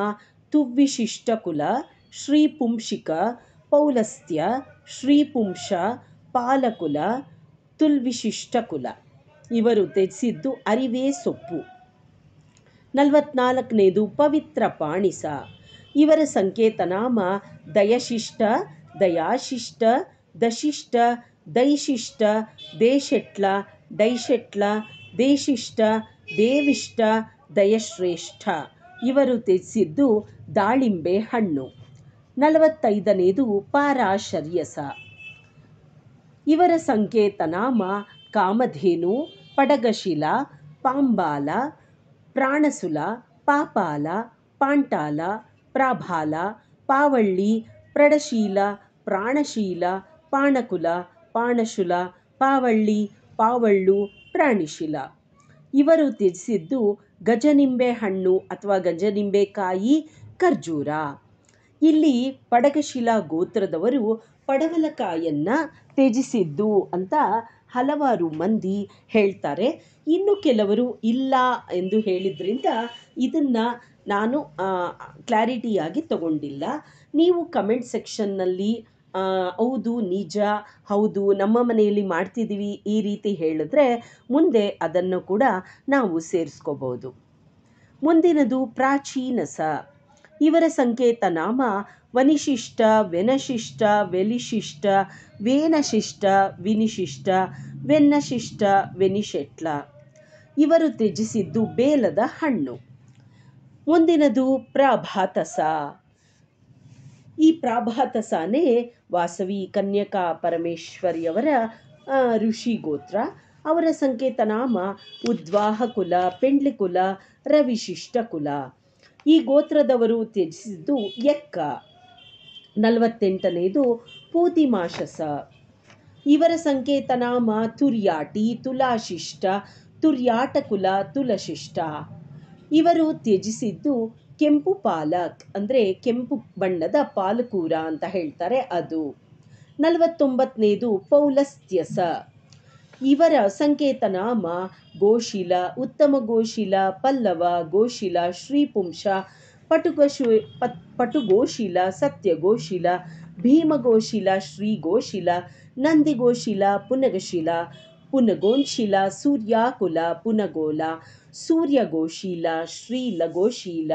ತುವ್ವಿಶಿಷ್ಟಕುಲ ಶ್ರೀಪುಂಶಿಕ ಪೌಲಸ್ತ್ಯ ಶ್ರೀಪುಂಶ ಪಾಲಕುಲ ತುಲ್ವಿಶಿಷ್ಟಕುಲ ಇವರು ತ್ಯಜಿಸಿದ್ದು ಅರಿವೇ ಸೊಪ್ಪು ನಲವತ್ನಾಲ್ಕನೇದು ಪವಿತ್ರ ಪಾಣಿಸ ಇವರ ಸಂಕೇತನಾಮ ದಯಶಿಷ್ಟ ದಯಾಶಿಷ್ಟ ದಶಿಷ್ಟ ದೈಶಿಷ್ಟ ದೇಶೆಟ್ಲ ದೈಶೆಟ್ಲ ದೇಶಿಷ್ಟ ದೇವಿಷ್ಟ ದಯಶ್ರೇಷ್ಠ ಇವರು ತ್ಯಜಿಸಿದ್ದು ದಾಳಿಂಬೆ ಹಣ್ಣು ನಲವತ್ತೈದನೇದು ಪಾರಾಶರ್ಯಸ ಇವರ ನಾಮ ಕಾಮಧೇನು ಪಡಗಶಿಲ ಪಾಂಬಾಲ ಪ್ರಾಣಸುಲ ಪಾಪಾಲ ಪಾಂಟಾಲ ಪ್ರಾಭಾಲ ಪಾವಳ್ಳಿ ಪ್ರಡಶೀಲ ಪ್ರಾಣಶೀಲ ಪಾಣಕುಲ ಪಾಣಶುಲ ಪಾವಳ್ಳಿ ಪಾವಳ್ಳು ಪ್ರಾಣಿಶೀಲ ಇವರು ತ್ಯಜಿಸಿದ್ದು ಗಜನಿಂಬೆ ಹಣ್ಣು ಅಥವಾ ಗಜನಿಂಬೆಕಾಯಿ ಖರ್ಜೂರ ಇಲ್ಲಿ ಪಡಗಶಿಲಾ ಗೋತ್ರದವರು ಪಡವಲಕಾಯನ್ನು ತ್ಯಜಿಸಿದ್ದು ಅಂತ ಹಲವಾರು ಮಂದಿ ಹೇಳ್ತಾರೆ ಇನ್ನು ಕೆಲವರು ಇಲ್ಲ ಎಂದು ಹೇಳಿದ್ರಿಂದ ಇದನ್ನು ನಾನು ಕ್ಲಾರಿಟಿಯಾಗಿ ತಗೊಂಡಿಲ್ಲ ನೀವು ಕಮೆಂಟ್ ಸೆಕ್ಷನ್ನಲ್ಲಿ ಹೌದು ನಿಜ ಹೌದು ನಮ್ಮ ಮನೆಯಲ್ಲಿ ಮಾಡ್ತಿದ್ದೀವಿ ಈ ರೀತಿ ಹೇಳಿದ್ರೆ ಮುಂದೆ ಅದನ್ನು ಕೂಡ ನಾವು ಸೇರಿಸ್ಕೋಬೋದು ಮುಂದಿನದು ಪ್ರಾಚೀನಸ ಇವರ ಸಂಕೇತನಾಮ ವನಿಶಿಷ್ಟ ವೆನಶಿಷ್ಟ ವೆಲಿಶಿಷ್ಟ ವೇನಶಿಷ್ಟ ವಿನಿಶಿಷ್ಟ ವೆನ್ನಶಿಷ್ಟ ವೆನಿಶೆಟ್ಲ ಇವರು ತ್ಯಜಿಸಿದ್ದು ಬೇಲದ ಹಣ್ಣು ಮುಂದಿನದು ಪ್ರಭಾತಸ ಈ ಪ್ರಭಾತಸನೇ ವಾಸವಿ ಕನ್ಯಕಾ ಪರಮೇಶ್ವರಿಯವರ ಋಷಿ ಗೋತ್ರ ಅವರ ಸಂಕೇತನಾಮ ಉದ್ವಾಹ ಕುಲ ಪೆಂಡ್ಲಿ ಕುಲ ರವಿಶಿಷ್ಟ ಕುಲ ಈ ಗೋತ್ರದವರು ತ್ಯಜಿಸಿದ್ದು ಎಕ್ಕ ನಲವತ್ತೆಂಟನೆಯದು ಪೂತಿಮಾಶಸ ಇವರ ಸಂಕೇತನಾಮ ತುರ್ಯಾಟಿ ತುಲಾಶಿಷ್ಟ ತುರ್ಯಾಟಕುಲ ತುಲಶಿಷ್ಟ ಇವರು ತ್ಯಜಿಸಿದ್ದು ಕೆಂಪು ಪಾಲಕ್ ಅಂದರೆ ಕೆಂಪು ಬಣ್ಣದ ಪಾಲಕೂರ ಅಂತ ಹೇಳ್ತಾರೆ ಅದು ನಲವತ್ತೊಂಬತ್ತನೇದು ಪೌಲಸ್ತ್ಯಸ ಇವರ ಸಂಕೇತ ನಾಮ ಗೋಶಿಲ ಉತ್ತಮ ಗೋಶಿಲ ಪಲ್ಲವ ಗೋಶಿಲ ಶ್ರೀಪುಂಶ ಪಟುಗಶು ಪಟ್ ಪಟುಗೋಶಿಲ ಸತ್ಯಗೋಶಿಲ ಭೀಮಗೋಶಿಲ ಶ್ರೀಗೋಶಿಲ ನಂದಿಗೋಶಿಲ ಪುನಗಶಿಲ ಪುನಗೋಂಶಿಲ ಸೂರ್ಯಾಕುಲ ಪುನಗೋಲ ಸೂರ್ಯಗೋಶಿಲ ಶ್ರೀಲಗೋಶೀಲ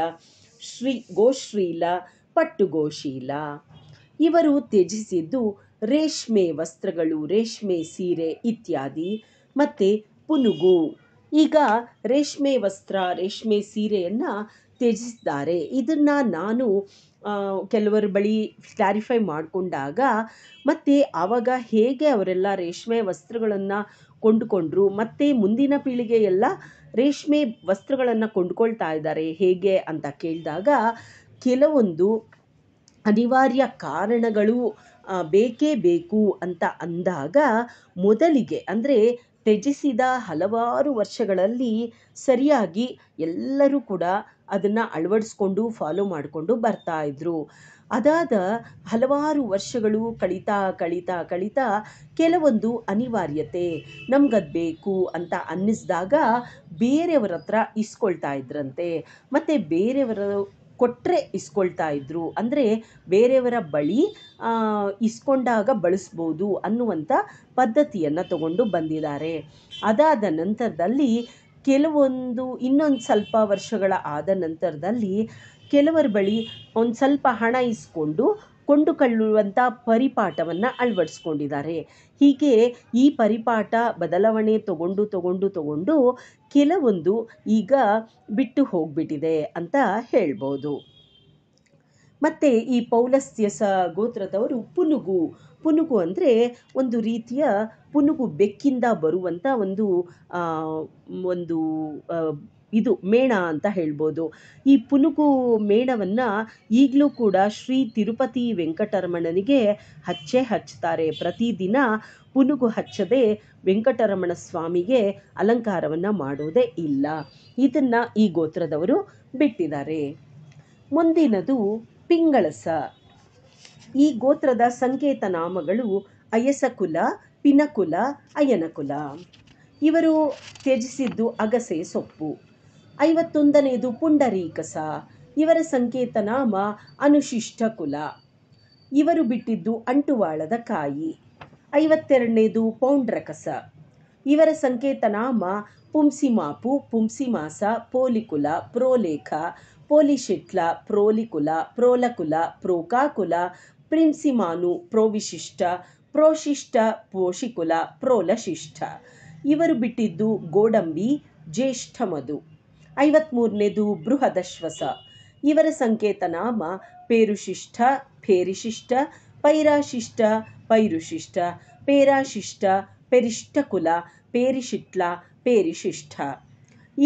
ಶ್ರೀ ಗೋಶ್ರೀಲ ಪಟ್ಟುಗೋಶೀಲ ಇವರು ತ್ಯಜಿಸಿದ್ದು ರೇಷ್ಮೆ ವಸ್ತ್ರಗಳು ರೇಷ್ಮೆ ಸೀರೆ ಇತ್ಯಾದಿ ಮತ್ತು ಪುನುಗು ಈಗ ರೇಷ್ಮೆ ವಸ್ತ್ರ ರೇಷ್ಮೆ ಸೀರೆಯನ್ನು ತ್ಯಜಿಸಿದ್ದಾರೆ ಇದನ್ನು ನಾನು ಕೆಲವರ ಬಳಿ ಕ್ಲಾರಿಫೈ ಮಾಡಿಕೊಂಡಾಗ ಮತ್ತು ಆವಾಗ ಹೇಗೆ ಅವರೆಲ್ಲ ರೇಷ್ಮೆ ವಸ್ತ್ರಗಳನ್ನು ಕೊಂಡುಕೊಂಡ್ರು ಮತ್ತು ಮುಂದಿನ ಪೀಳಿಗೆಯೆಲ್ಲ ರೇಷ್ಮೆ ವಸ್ತ್ರಗಳನ್ನು ಕೊಂಡುಕೊಳ್ತಾ ಇದ್ದಾರೆ ಹೇಗೆ ಅಂತ ಕೇಳಿದಾಗ ಕೆಲವೊಂದು ಅನಿವಾರ್ಯ ಕಾರಣಗಳು ಬೇಕೇ ಬೇಕು ಅಂತ ಅಂದಾಗ ಮೊದಲಿಗೆ ಅಂದರೆ ತ್ಯಜಿಸಿದ ಹಲವಾರು ವರ್ಷಗಳಲ್ಲಿ ಸರಿಯಾಗಿ ಎಲ್ಲರೂ ಕೂಡ ಅದನ್ನು ಅಳವಡಿಸ್ಕೊಂಡು ಫಾಲೋ ಮಾಡಿಕೊಂಡು ಬರ್ತಾ ಅದಾದ ಹಲವಾರು ವರ್ಷಗಳು ಕಳೀತಾ ಕಳೀತಾ ಕಳಿತಾ ಕೆಲವೊಂದು ಅನಿವಾರ್ಯತೆ ನಮ್ಗದು ಬೇಕು ಅಂತ ಅನ್ನಿಸಿದಾಗ ಬೇರೆಯವರ ಹತ್ರ ಇಸ್ಕೊಳ್ತಾ ಇದ್ದರಂತೆ ಮತ್ತು ಬೇರೆಯವರ ಕೊಟ್ಟರೆ ಇಸ್ಕೊಳ್ತಾ ಇದ್ದರು ಅಂದರೆ ಬೇರೆಯವರ ಬಳಿ ಇಸ್ಕೊಂಡಾಗ ಬಳಸ್ಬೋದು ಅನ್ನುವಂಥ ಪದ್ಧತಿಯನ್ನು ತಗೊಂಡು ಬಂದಿದ್ದಾರೆ ಅದಾದ ನಂತರದಲ್ಲಿ ಕೆಲವೊಂದು ಇನ್ನೊಂದು ಸ್ವಲ್ಪ ವರ್ಷಗಳ ಆದ ನಂತರದಲ್ಲಿ ಕೆಲವರ ಬಳಿ ಒಂದು ಸ್ವಲ್ಪ ಹಣ ಇಸ್ಕೊಂಡು ಕೊಂಡುಕೊಳ್ಳುವಂಥ ಪರಿಪಾಠವನ್ನು ಅಳವಡಿಸ್ಕೊಂಡಿದ್ದಾರೆ ಹೀಗೆ ಈ ಪರಿಪಾಠ ಬದಲಾವಣೆ ತಗೊಂಡು ತಗೊಂಡು ತಗೊಂಡು ಕೆಲವೊಂದು ಈಗ ಬಿಟ್ಟು ಹೋಗ್ಬಿಟ್ಟಿದೆ ಅಂತ ಹೇಳ್ಬೋದು ಮತ್ತು ಈ ಸ ಗೋತ್ರದವರು ಪುನುಗು ಪುನುಗು ಅಂದರೆ ಒಂದು ರೀತಿಯ ಪುನುಗು ಬೆಕ್ಕಿಂದ ಬರುವಂಥ ಒಂದು ಒಂದು ಇದು ಮೇಣ ಅಂತ ಹೇಳ್ಬೋದು ಈ ಪುನುಕು ಮೇಣವನ್ನು ಈಗಲೂ ಕೂಡ ಶ್ರೀ ತಿರುಪತಿ ವೆಂಕಟರಮಣನಿಗೆ ಹಚ್ಚೇ ಹಚ್ತಾರೆ ಪ್ರತಿದಿನ ಪುನುಗು ಹಚ್ಚದೆ ವೆಂಕಟರಮಣ ಸ್ವಾಮಿಗೆ ಅಲಂಕಾರವನ್ನು ಮಾಡುವುದೇ ಇಲ್ಲ ಇದನ್ನು ಈ ಗೋತ್ರದವರು ಬಿಟ್ಟಿದ್ದಾರೆ ಮುಂದಿನದು ಪಿಂಗಳಸ ಈ ಗೋತ್ರದ ಸಂಕೇತ ನಾಮಗಳು ಅಯಸಕುಲ ಪಿನಕುಲ ಅಯ್ಯನಕುಲ ಇವರು ತ್ಯಜಿಸಿದ್ದು ಅಗಸೆ ಸೊಪ್ಪು ಐವತ್ತೊಂದನೆಯದು ಪುಂಡರೀಕಸ ಇವರ ಸಂಕೇತ ನಾಮ ಅನುಶಿಷ್ಟ ಕುಲ ಇವರು ಬಿಟ್ಟಿದ್ದು ಅಂಟುವಾಳದ ಕಾಯಿ ಐವತ್ತೆರಡನೇದು ಪೌಂಡ್ರಕಸ ಇವರ ಸಂಕೇತ ನಾಮ ಪುಂಸಿಮಾಪು ಪುಂಸಿಮಾಸ ಪೋಲಿಕುಲ ಪ್ರೋಲೇಖ ಪೋಲಿಶಿಟ್ಲ ಪ್ರೋಲಿಕುಲ ಪ್ರೋಲಕುಲ ಪ್ರೋಕಾಕುಲ ಪ್ರಿಂಸಿಮಾನು ಪ್ರೋವಿಶಿಷ್ಟ ಪ್ರೋಶಿಷ್ಟ ಪೋಷಿಕುಲ ಪ್ರೋಲಶಿಷ್ಟ ಇವರು ಬಿಟ್ಟಿದ್ದು ಗೋಡಂಬಿ ಜ್ಯೇಷ್ಠಮಧು ಬೃಹದ ಬೃಹದಶ್ವಸ ಇವರ ಸಂಕೇತ ನಾಮ ಪೇರುಶಿಷ್ಟ ಪೇರಿಶಿಷ್ಟ ಪೈರಾಶಿಷ್ಟ ಪೈರುಶಿಷ್ಟ ಪೇರಾಶಿಷ್ಟ ಪೆರಿಷ್ಟಕುಲ ಪೇರಿಶಿಟ್ಲ ಪೇರಿಶಿಷ್ಟ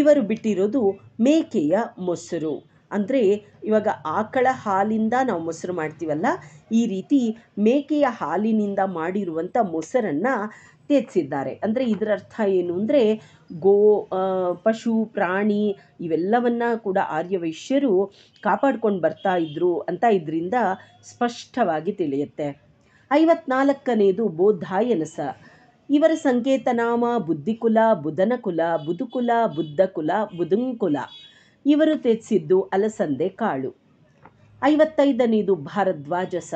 ಇವರು ಬಿಟ್ಟಿರೋದು ಮೇಕೆಯ ಮೊಸರು ಅಂದರೆ ಇವಾಗ ಆಕಳ ಹಾಲಿಂದ ನಾವು ಮೊಸರು ಮಾಡ್ತೀವಲ್ಲ ಈ ರೀತಿ ಮೇಕೆಯ ಹಾಲಿನಿಂದ ಮಾಡಿರುವಂಥ ಮೊಸರನ್ನು ಇತ್ಯೇಜಿಸಿದ್ದಾರೆ ಅಂದರೆ ಅರ್ಥ ಏನು ಅಂದರೆ ಗೋ ಪಶು ಪ್ರಾಣಿ ಇವೆಲ್ಲವನ್ನ ಕೂಡ ಆರ್ಯವೈಶ್ಯರು ಕಾಪಾಡ್ಕೊಂಡು ಬರ್ತಾ ಇದ್ದರು ಅಂತ ಇದರಿಂದ ಸ್ಪಷ್ಟವಾಗಿ ತಿಳಿಯುತ್ತೆ ಐವತ್ನಾಲ್ಕನೇದು ಬೋಧಾಯನಸ ಇವರ ಸಂಕೇತನಾಮ ಬುದ್ಧಿಕುಲ ಬುಧನಕುಲ ಬುದುಕುಲ ಬುದ್ಧಕುಲ ಬುಧುಂಕುಲ ಇವರು ತ್ಯಜಿಸಿದ್ದು ಅಲಸಂದೆ ಕಾಳು ಐವತ್ತೈದನೇದು ಭಾರದ್ವಾಜಸ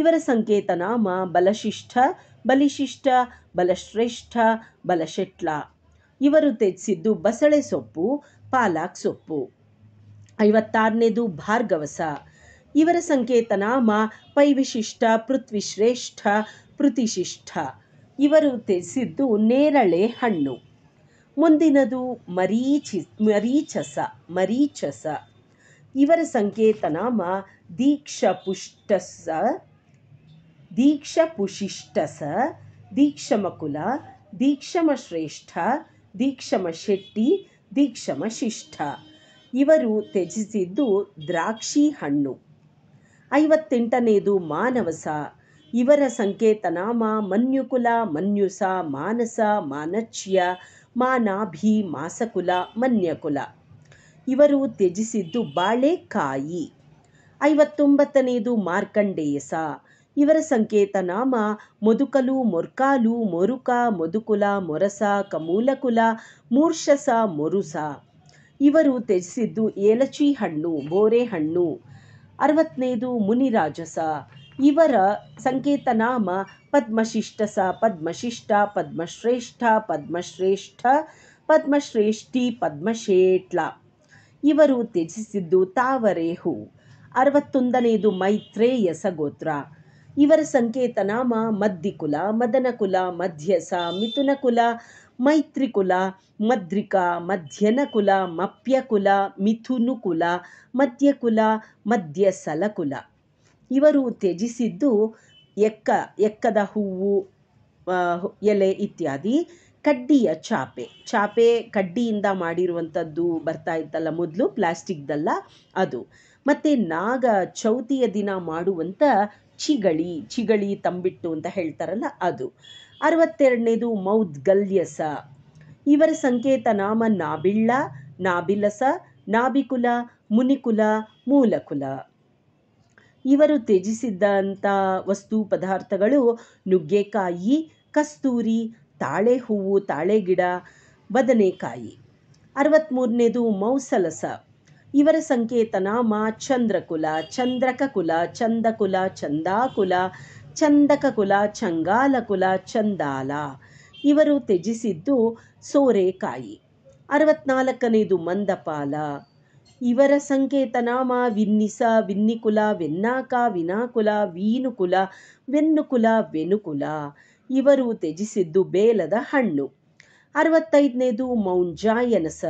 ಇವರ ಸಂಕೇತ ನಾಮ ಬಲಶಿಷ್ಠ ಬಲಿಶಿಷ್ಠ ಬಲಶ್ರೇಷ್ಠ ಬಲಶೆಟ್ಲ ಇವರು ತ್ಯಜಿಸಿದ್ದು ಬಸಳೆ ಸೊಪ್ಪು ಪಾಲಾಕ್ ಸೊಪ್ಪು ಐವತ್ತಾರನೇದು ಭಾರ್ಗವಸ ಇವರ ಸಂಕೇತ ನಾಮ ಪೈವಿಶಿಷ್ಟ ಪೃಥ್ವಿಶ್ರೇಷ್ಠ ಪೃತಿಶಿಷ್ಠ ಇವರು ತ್ಯಜಿಸಿದ್ದು ನೇರಳೆ ಹಣ್ಣು ಮುಂದಿನದು ಮರೀಚಿ ಮರೀಚಸ ಮರೀಚಸ ಇವರ ಸಂಕೇತನಾಮ ದೀಕ್ಷ ಪುಷ್ಟಸ ದೀಕ್ಷಮ ಶ್ರೇಷ್ಠ ದೀಕ್ಷಮ ದೀಕ್ಷಮಶ್ರೇಷ್ಠ ದೀಕ್ಷಮ ಶಿಷ್ಠ ಇವರು ತ್ಯಜಿಸಿದ್ದು ದ್ರಾಕ್ಷಿ ಹಣ್ಣು ಐವತ್ತೆಂಟನೇದು ಮಾನವಸ ಇವರ ಸಂಕೇತನಾಮ ಮನ್ಯುಕುಲ ಮನ್ಯುಸ ಮಾನಸ ಮಾನಚ್ಯ ಮಾನಾಭಿ ಮಾಸಕುಲ ಮನ್ಯಕುಲ ಇವರು ತ್ಯಜಿಸಿದ್ದು ಬಾಳೆಕಾಯಿ ಐವತ್ತೊಂಬತ್ತನೇದು ಮಾರ್ಕಂಡೇಯಸ ಇವರ ಸಂಕೇತನಾಮ ಮೊದುಕಲು ಮೊರ್ಕಾಲು ಮೊರುಕ ಮೊದುಕುಲ ಮೊರಸ ಕಮೂಲಕುಲ ಮೂರ್ಷಸ ಮೊರುಸ ಇವರು ತ್ಯಜಿಸಿದ್ದು ಏಲಚಿ ಹಣ್ಣು ಬೋರೆ ಹಣ್ಣು ಅರವತ್ತನೇದು ಮುನಿರಾಜಸ ಇವರ ಸಂಕೇತನಾಮ ಪದ್ಮಶಿಷ್ಟಸ ಪದ್ಮಶಿಷ್ಟ ಪದ್ಮಶ್ರೇಷ್ಠ ಪದ್ಮಶ್ರೇಷ್ಠ ಪದ್ಮಶ್ರೇಷ್ಠಿ ಪದ್ಮಶೇಟ್ಲ ಇವರು ತ್ಯಜಿಸಿದ್ದು ತಾವರೇಹು ಅರವತ್ತೊಂದನೆಯದು ಮೈತ್ರೇಯಸ ಗೋತ್ರ ಇವರ ಸಂಕೇತ ನಾಮ ಮದ್ದಿಕುಲ ಮದನಕುಲ ಮಧ್ಯಸ ಮಿಥುನಕುಲ ಮೈತ್ರಿಕುಲ ಮದ್ರಿಕಾ ಮಧ್ಯನಕುಲ ಮಪ್ಯಕುಲ ಮಿಥುನುಕುಲ ಮಧ್ಯಕುಲ ಮಧ್ಯಸಲಕುಲ ಇವರು ತ್ಯಜಿಸಿದ್ದು ಎಕ್ಕ ಎಕ್ಕದ ಹೂವು ಎಲೆ ಇತ್ಯಾದಿ ಕಡ್ಡಿಯ ಚಾಪೆ ಚಾಪೆ ಕಡ್ಡಿಯಿಂದ ಮಾಡಿರುವಂಥದ್ದು ಬರ್ತಾ ಇತ್ತಲ್ಲ ಮೊದಲು ಪ್ಲಾಸ್ಟಿಕ್ದಲ್ಲ ಅದು ಮತ್ತು ನಾಗ ಚೌತಿಯ ದಿನ ಮಾಡುವಂಥ ಚಿಗಳಿ ಚಿಗಳಿ ತಂಬಿಟ್ಟು ಅಂತ ಹೇಳ್ತಾರಲ್ಲ ಅದು ಅರವತ್ತೆರಡನೇದು ಮೌದ್ಗಲ್ಯಸ ಇವರ ಸಂಕೇತ ನಾಮ ನಾಬಿಳ್ಳ ನಾಬಿಲಸ ನಾಭಿಕುಲ ಮುನಿಕುಲ ಮೂಲಕುಲ ಇವರು ತ್ಯಜಿಸಿದ್ದಂಥ ವಸ್ತು ಪದಾರ್ಥಗಳು ನುಗ್ಗೆಕಾಯಿ ಕಸ್ತೂರಿ ತಾಳೆ ಹೂವು ತಾಳೆ ಗಿಡ ಬದನೆಕಾಯಿ ಅರವತ್ತ್ಮೂರನೇದು ಮೌಸಲಸ ಇವರ ಸಂಕೇತನಾಮ ಚಂದ್ರಕುಲ ಕುಲ ಚಂದಕುಲ ಚಂದಾಕುಲ ಚಂದಕ ಚಂದಕಕುಲ ಚಂಗಾಲಕುಲ ಚಂದಾಲ ಇವರು ತ್ಯಜಿಸಿದ್ದು ಸೋರೆಕಾಯಿ ಅರವತ್ನಾಲ್ಕನೇದು ಮಂದಪಾಲ ಇವರ ಸಂಕೇತನಾಮ ವಿನ್ನಿಸ ವಿನ್ನಿಕುಲ ವೆನ್ನಾಕ ವಿನಾಕುಲ ವೀನುಕುಲ ವೆನ್ನುಕುಲ ವೆನುಕುಲ ಇವರು ತ್ಯಜಿಸಿದ್ದು ಬೇಲದ ಹಣ್ಣು ಅರವತ್ತೈದನೇದು ಮೌಂಜಾಯನಸ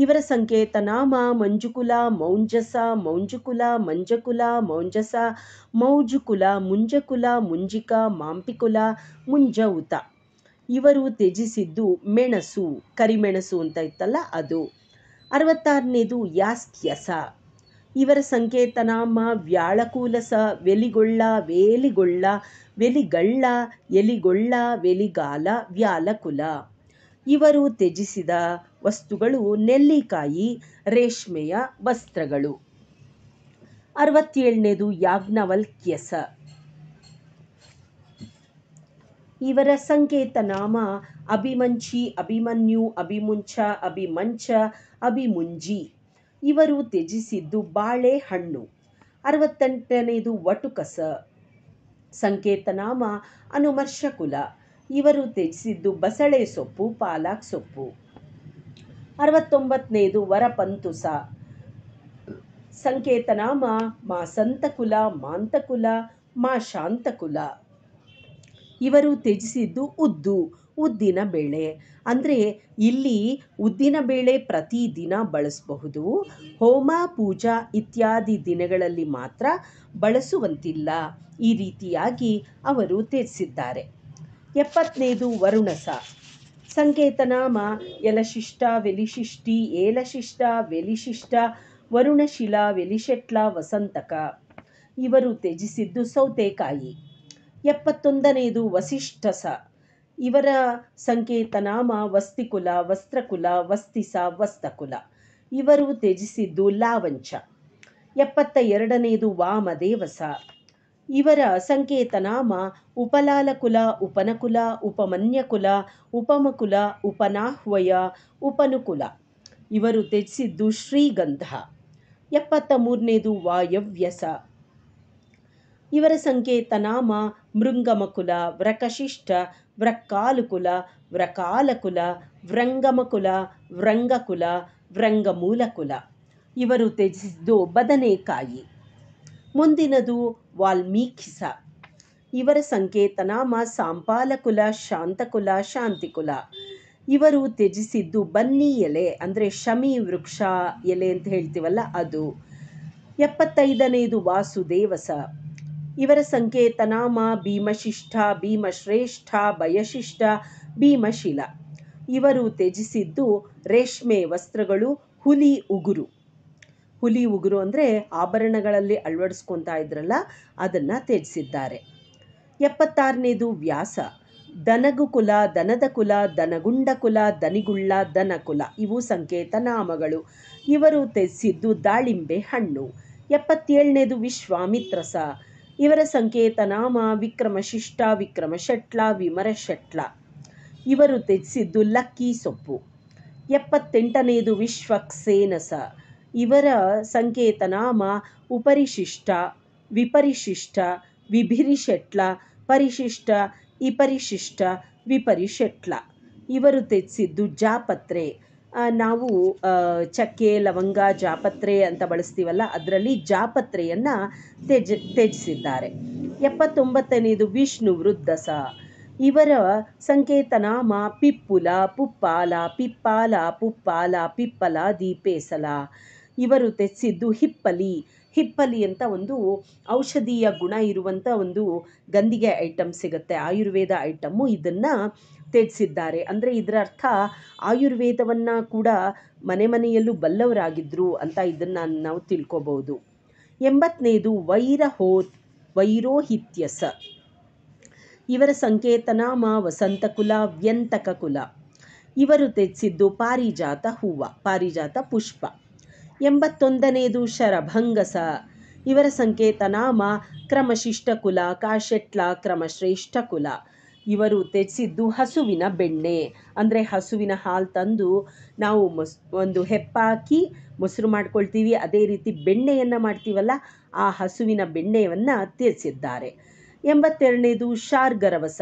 ಇವರ ಸಂಕೇತನಾಮ ಮಂಜುಕುಲ ಮೌಂಜಸ ಮೌಂಜುಕುಲ ಮಂಜಕುಲ ಮೌಂಜಸ ಮೌಜುಕುಲ ಮುಂಜಕುಲ ಮುಂಜಿಕ ಮಾಂಪಿಕುಲ ಮುಂಜವುತ ಇವರು ತ್ಯಜಿಸಿದ್ದು ಮೆಣಸು ಕರಿಮೆಣಸು ಅಂತ ಇತ್ತಲ್ಲ ಅದು ಅರವತ್ತಾರನೇದು ಯಾಸ್ಕ್ಯಸ ಇವರ ಸಂಕೇತನಾಮ ವ್ಯಾಳಕೂಲಸ ವೆಲಿಗೊಳ್ಳ ವೇಲಿಗೊಳ್ಳ ವೆಲಿಗಳ್ಳ ಎಲಿಗೊಳ್ಳ ವೆಲಿಗಾಲ ವ್ಯಾಲಕುಲ ಇವರು ತ್ಯಜಿಸಿದ ವಸ್ತುಗಳು ನೆಲ್ಲಿಕಾಯಿ ರೇಷ್ಮೆಯ ವಸ್ತ್ರಗಳು ಅರವತ್ತೇಳನೇದು ಯಾಜ್ಞವಲ್ಕ್ಯಸ ಇವರ ಸಂಕೇತನಾಮ ಅಭಿಮಂಚಿ ಅಭಿಮನ್ಯು ಅಭಿಮುಂಚ ಅಭಿಮಂಚ ಅಭಿಮುಂಜಿ ಇವರು ತ್ಯಜಿಸಿದ್ದು ಬಾಳೆಹಣ್ಣು ಅರವತ್ತೆಂಟನೇದು ವಟುಕಸ ಸಂಕೇತನಾಮ ಅನುಮರ್ಷಕುಲ ಇವರು ತ್ಯಜಿಸಿದ್ದು ಬಸಳೆ ಸೊಪ್ಪು ಪಾಲಾಕ್ ಸೊಪ್ಪು ಅರವತ್ತೊಂಬತ್ತನೇದು ವರಪಂತುಸ ಸಂಕೇತನಾಮ ಮಾ ಸಂತಕುಲ ಮಾಂತಕುಲ ಮಾ ಶಾಂತಕುಲ ಇವರು ತ್ಯಜಿಸಿದ್ದು ಉದ್ದು ಉದ್ದಿನ ಬೇಳೆ ಅಂದರೆ ಇಲ್ಲಿ ಉದ್ದಿನ ಬೇಳೆ ಪ್ರತಿದಿನ ಬಳಸಬಹುದು ಹೋಮ ಪೂಜಾ ಇತ್ಯಾದಿ ದಿನಗಳಲ್ಲಿ ಮಾತ್ರ ಬಳಸುವಂತಿಲ್ಲ ಈ ರೀತಿಯಾಗಿ ಅವರು ತ್ಯಜಿಸಿದ್ದಾರೆ ಎಪ್ಪತ್ತನೇದು ವರುಣಸ ಸಂಕೇತನಾಮ ಯಲಶಿಷ್ಟ ವೆಲಿಶಿಷ್ಟಿ ಏಲಶಿಷ್ಟ ವೆಲಿಶಿಷ್ಟ ವರುಣಶಿಲ ವೆಲಿಶೆಟ್ಲ ವಸಂತಕ ಇವರು ತ್ಯಜಿಸಿದ್ದು ಸೌತೆಕಾಯಿ ಎಪ್ಪತ್ತೊಂದನೆಯದು ವಸಿಷ್ಠಸ ಇವರ ಸಂಕೇತನಾಮ ವಸ್ತಿಕುಲ ವಸ್ತ್ರಕುಲ ವಸ್ತಿಸ ವಸ್ತಕುಲ ಇವರು ತ್ಯಜಿಸಿದ್ದು ಲಾವಂಚ ಎಪ್ಪತ್ತ ಎರಡನೆಯದು ವಾಮದೇವಸ ಇವರ ಸಂಕೇತನಾಮ ನಾಮ ಉಪಲಾಲಕುಲ ಉಪನಕುಲ ಉಪಮನ್ಯಕುಲ ಉಪಮಕುಲ ಉಪನಾಹ್ವಯ ಉಪನುಕುಲ ಇವರು ತ್ಯಜಿಸಿದ್ದು ಶ್ರೀಗಂಧ ಎಪ್ಪತ್ತ ಮೂರನೇದು ವಾಯವ್ಯಸ ಇವರ ಸಂಕೇತ ನಾಮ ಮೃಂಗಮಕುಲ ವ್ರಕಶಿಷ್ಟ ವ್ರಕ್ಕಾಲುಕುಲ ವ್ರಕಾಲಕುಲ ವ್ರಂಗಮಕುಲ ವ್ರಂಗಕುಲ ವ್ರಂಗಮೂಲಕುಲ ಇವರು ತ್ಯಜಿಸಿದ್ದು ಬದನೆಕಾಯಿ ಮುಂದಿನದು ವಾಲ್ಮೀಕಿಸ ಇವರ ಸಂಕೇತನಾಮ ಸಾಂಪಾಲಕುಲ ಶಾಂತಕುಲ ಶಾಂತಿಕುಲ ಇವರು ತ್ಯಜಿಸಿದ್ದು ಬನ್ನಿ ಎಲೆ ಅಂದರೆ ಶಮಿ ವೃಕ್ಷ ಎಲೆ ಅಂತ ಹೇಳ್ತೀವಲ್ಲ ಅದು ಎಪ್ಪತ್ತೈದನೆಯದು ವಾಸುದೇವಸ ಇವರ ಸಂಕೇತನಾಮ ಭೀಮಶಿಷ್ಠ ಭೀಮಶ್ರೇಷ್ಠ ಭಯಶಿಷ್ಠ ಭೀಮಶಿಲ ಇವರು ತ್ಯಜಿಸಿದ್ದು ರೇಷ್ಮೆ ವಸ್ತ್ರಗಳು ಹುಲಿ ಉಗುರು ಹುಲಿ ಉಗುರು ಅಂದರೆ ಆಭರಣಗಳಲ್ಲಿ ಅಳವಡಿಸ್ಕೊತಾ ಇದ್ರಲ್ಲ ಅದನ್ನು ತ್ಯಜಿಸಿದ್ದಾರೆ ಎಪ್ಪತ್ತಾರನೇದು ವ್ಯಾಸ ದನಗು ಕುಲ ದನದ ಕುಲ ದನಗುಂಡ ಕುಲ ದನಿಗುಳ್ಳ ದನ ಕುಲ ಇವು ಸಂಕೇತ ನಾಮಗಳು ಇವರು ತ್ಯಜಿಸಿದ್ದು ದಾಳಿಂಬೆ ಹಣ್ಣು ಎಪ್ಪತ್ತೇಳನೇದು ವಿಶ್ವಾಮಿತ್ರಸ ಇವರ ಸಂಕೇತ ನಾಮ ಶಿಷ್ಟ ವಿಕ್ರಮ ಶಟ್ಲ ವಿಮರ ಶಟ್ಲ ಇವರು ತ್ಯಜಿಸಿದ್ದು ಲಕ್ಕಿ ಸೊಪ್ಪು ಎಪ್ಪತ್ತೆಂಟನೆಯದು ವಿಶ್ವಕ್ಸೇನಸ ಇವರ ಸಂಕೇತನಾಮ ಉಪರಿಶಿಷ್ಟ ವಿಪರಿಶಿಷ್ಟ ವಿಭಿರಿಶೆಟ್ಲ ಪರಿಶಿಷ್ಟ ಇಪರಿಶಿಷ್ಟ ವಿಪರಿಶೆಟ್ಲ ಇವರು ತೆಚ್ಚಿದ್ದು ಜಾಪತ್ರೆ ನಾವು ಚಕ್ಕೆ ಲವಂಗ ಜಾಪತ್ರೆ ಅಂತ ಬಳಸ್ತೀವಲ್ಲ ಅದರಲ್ಲಿ ಜಾಪತ್ರೆಯನ್ನು ತ್ಯಜ್ ತ್ಯಜಿಸಿದ್ದಾರೆ ಎಪ್ಪತ್ತೊಂಬತ್ತನೇದು ವಿಷ್ಣು ವೃದ್ಧಸ ಇವರ ಸಂಕೇತನಾಮ ಪಿಪ್ಪುಲ ಪುಪ್ಪಾಲ ಪಿಪ್ಪಾಲ ಪುಪ್ಪಾಲ ಪಿಪ್ಪಲ ದೀಪೇಸಲ ಇವರು ತೆಚ್ಚಿದ್ದು ಹಿಪ್ಪಲಿ ಹಿಪ್ಪಲಿ ಅಂತ ಒಂದು ಔಷಧೀಯ ಗುಣ ಇರುವಂಥ ಒಂದು ಗಂದಿಗೆ ಐಟಮ್ ಸಿಗುತ್ತೆ ಆಯುರ್ವೇದ ಐಟಮ್ಮು ಇದನ್ನು ತೆಜ್ಸಿದ್ದಾರೆ ಅಂದರೆ ಇದರ ಅರ್ಥ ಆಯುರ್ವೇದವನ್ನು ಕೂಡ ಮನೆ ಮನೆಯಲ್ಲೂ ಬಲ್ಲವರಾಗಿದ್ದರು ಅಂತ ಇದನ್ನು ನಾವು ತಿಳ್ಕೋಬಹುದು ಎಂಬತ್ತನೇದು ವೈರಹೋತ್ ವೈರೋಹಿತ್ಯಸ ಇವರ ಸಂಕೇತನಾಮ ವಸಂತಕುಲ ವ್ಯಂತಕ ಕುಲ ಇವರು ತೆಜ್ಸಿದ್ದು ಪಾರಿಜಾತ ಹೂವ ಪಾರಿಜಾತ ಪುಷ್ಪ ಎಂಬತ್ತೊಂದನೆಯದು ಶರಭಂಗಸ ಇವರ ಸಂಕೇತ ನಾಮ ಕ್ರಮಶಿಷ್ಟಕುಲ ಕಾಶೆಟ್ಲ ಕುಲ ಇವರು ತ್ಯಜಿಸಿದ್ದು ಹಸುವಿನ ಬೆಣ್ಣೆ ಅಂದರೆ ಹಸುವಿನ ಹಾಲು ತಂದು ನಾವು ಮೊಸ್ ಒಂದು ಹೆಪ್ಪಾಕಿ ಮೊಸರು ಮಾಡ್ಕೊಳ್ತೀವಿ ಅದೇ ರೀತಿ ಬೆಣ್ಣೆಯನ್ನು ಮಾಡ್ತೀವಲ್ಲ ಆ ಹಸುವಿನ ಬೆಣ್ಣೆಯನ್ನು ತ್ಯಜಿಸಿದ್ದಾರೆ ಎಂಬತ್ತೆರಡನೇದು ಶಾರ್ಗರವಸ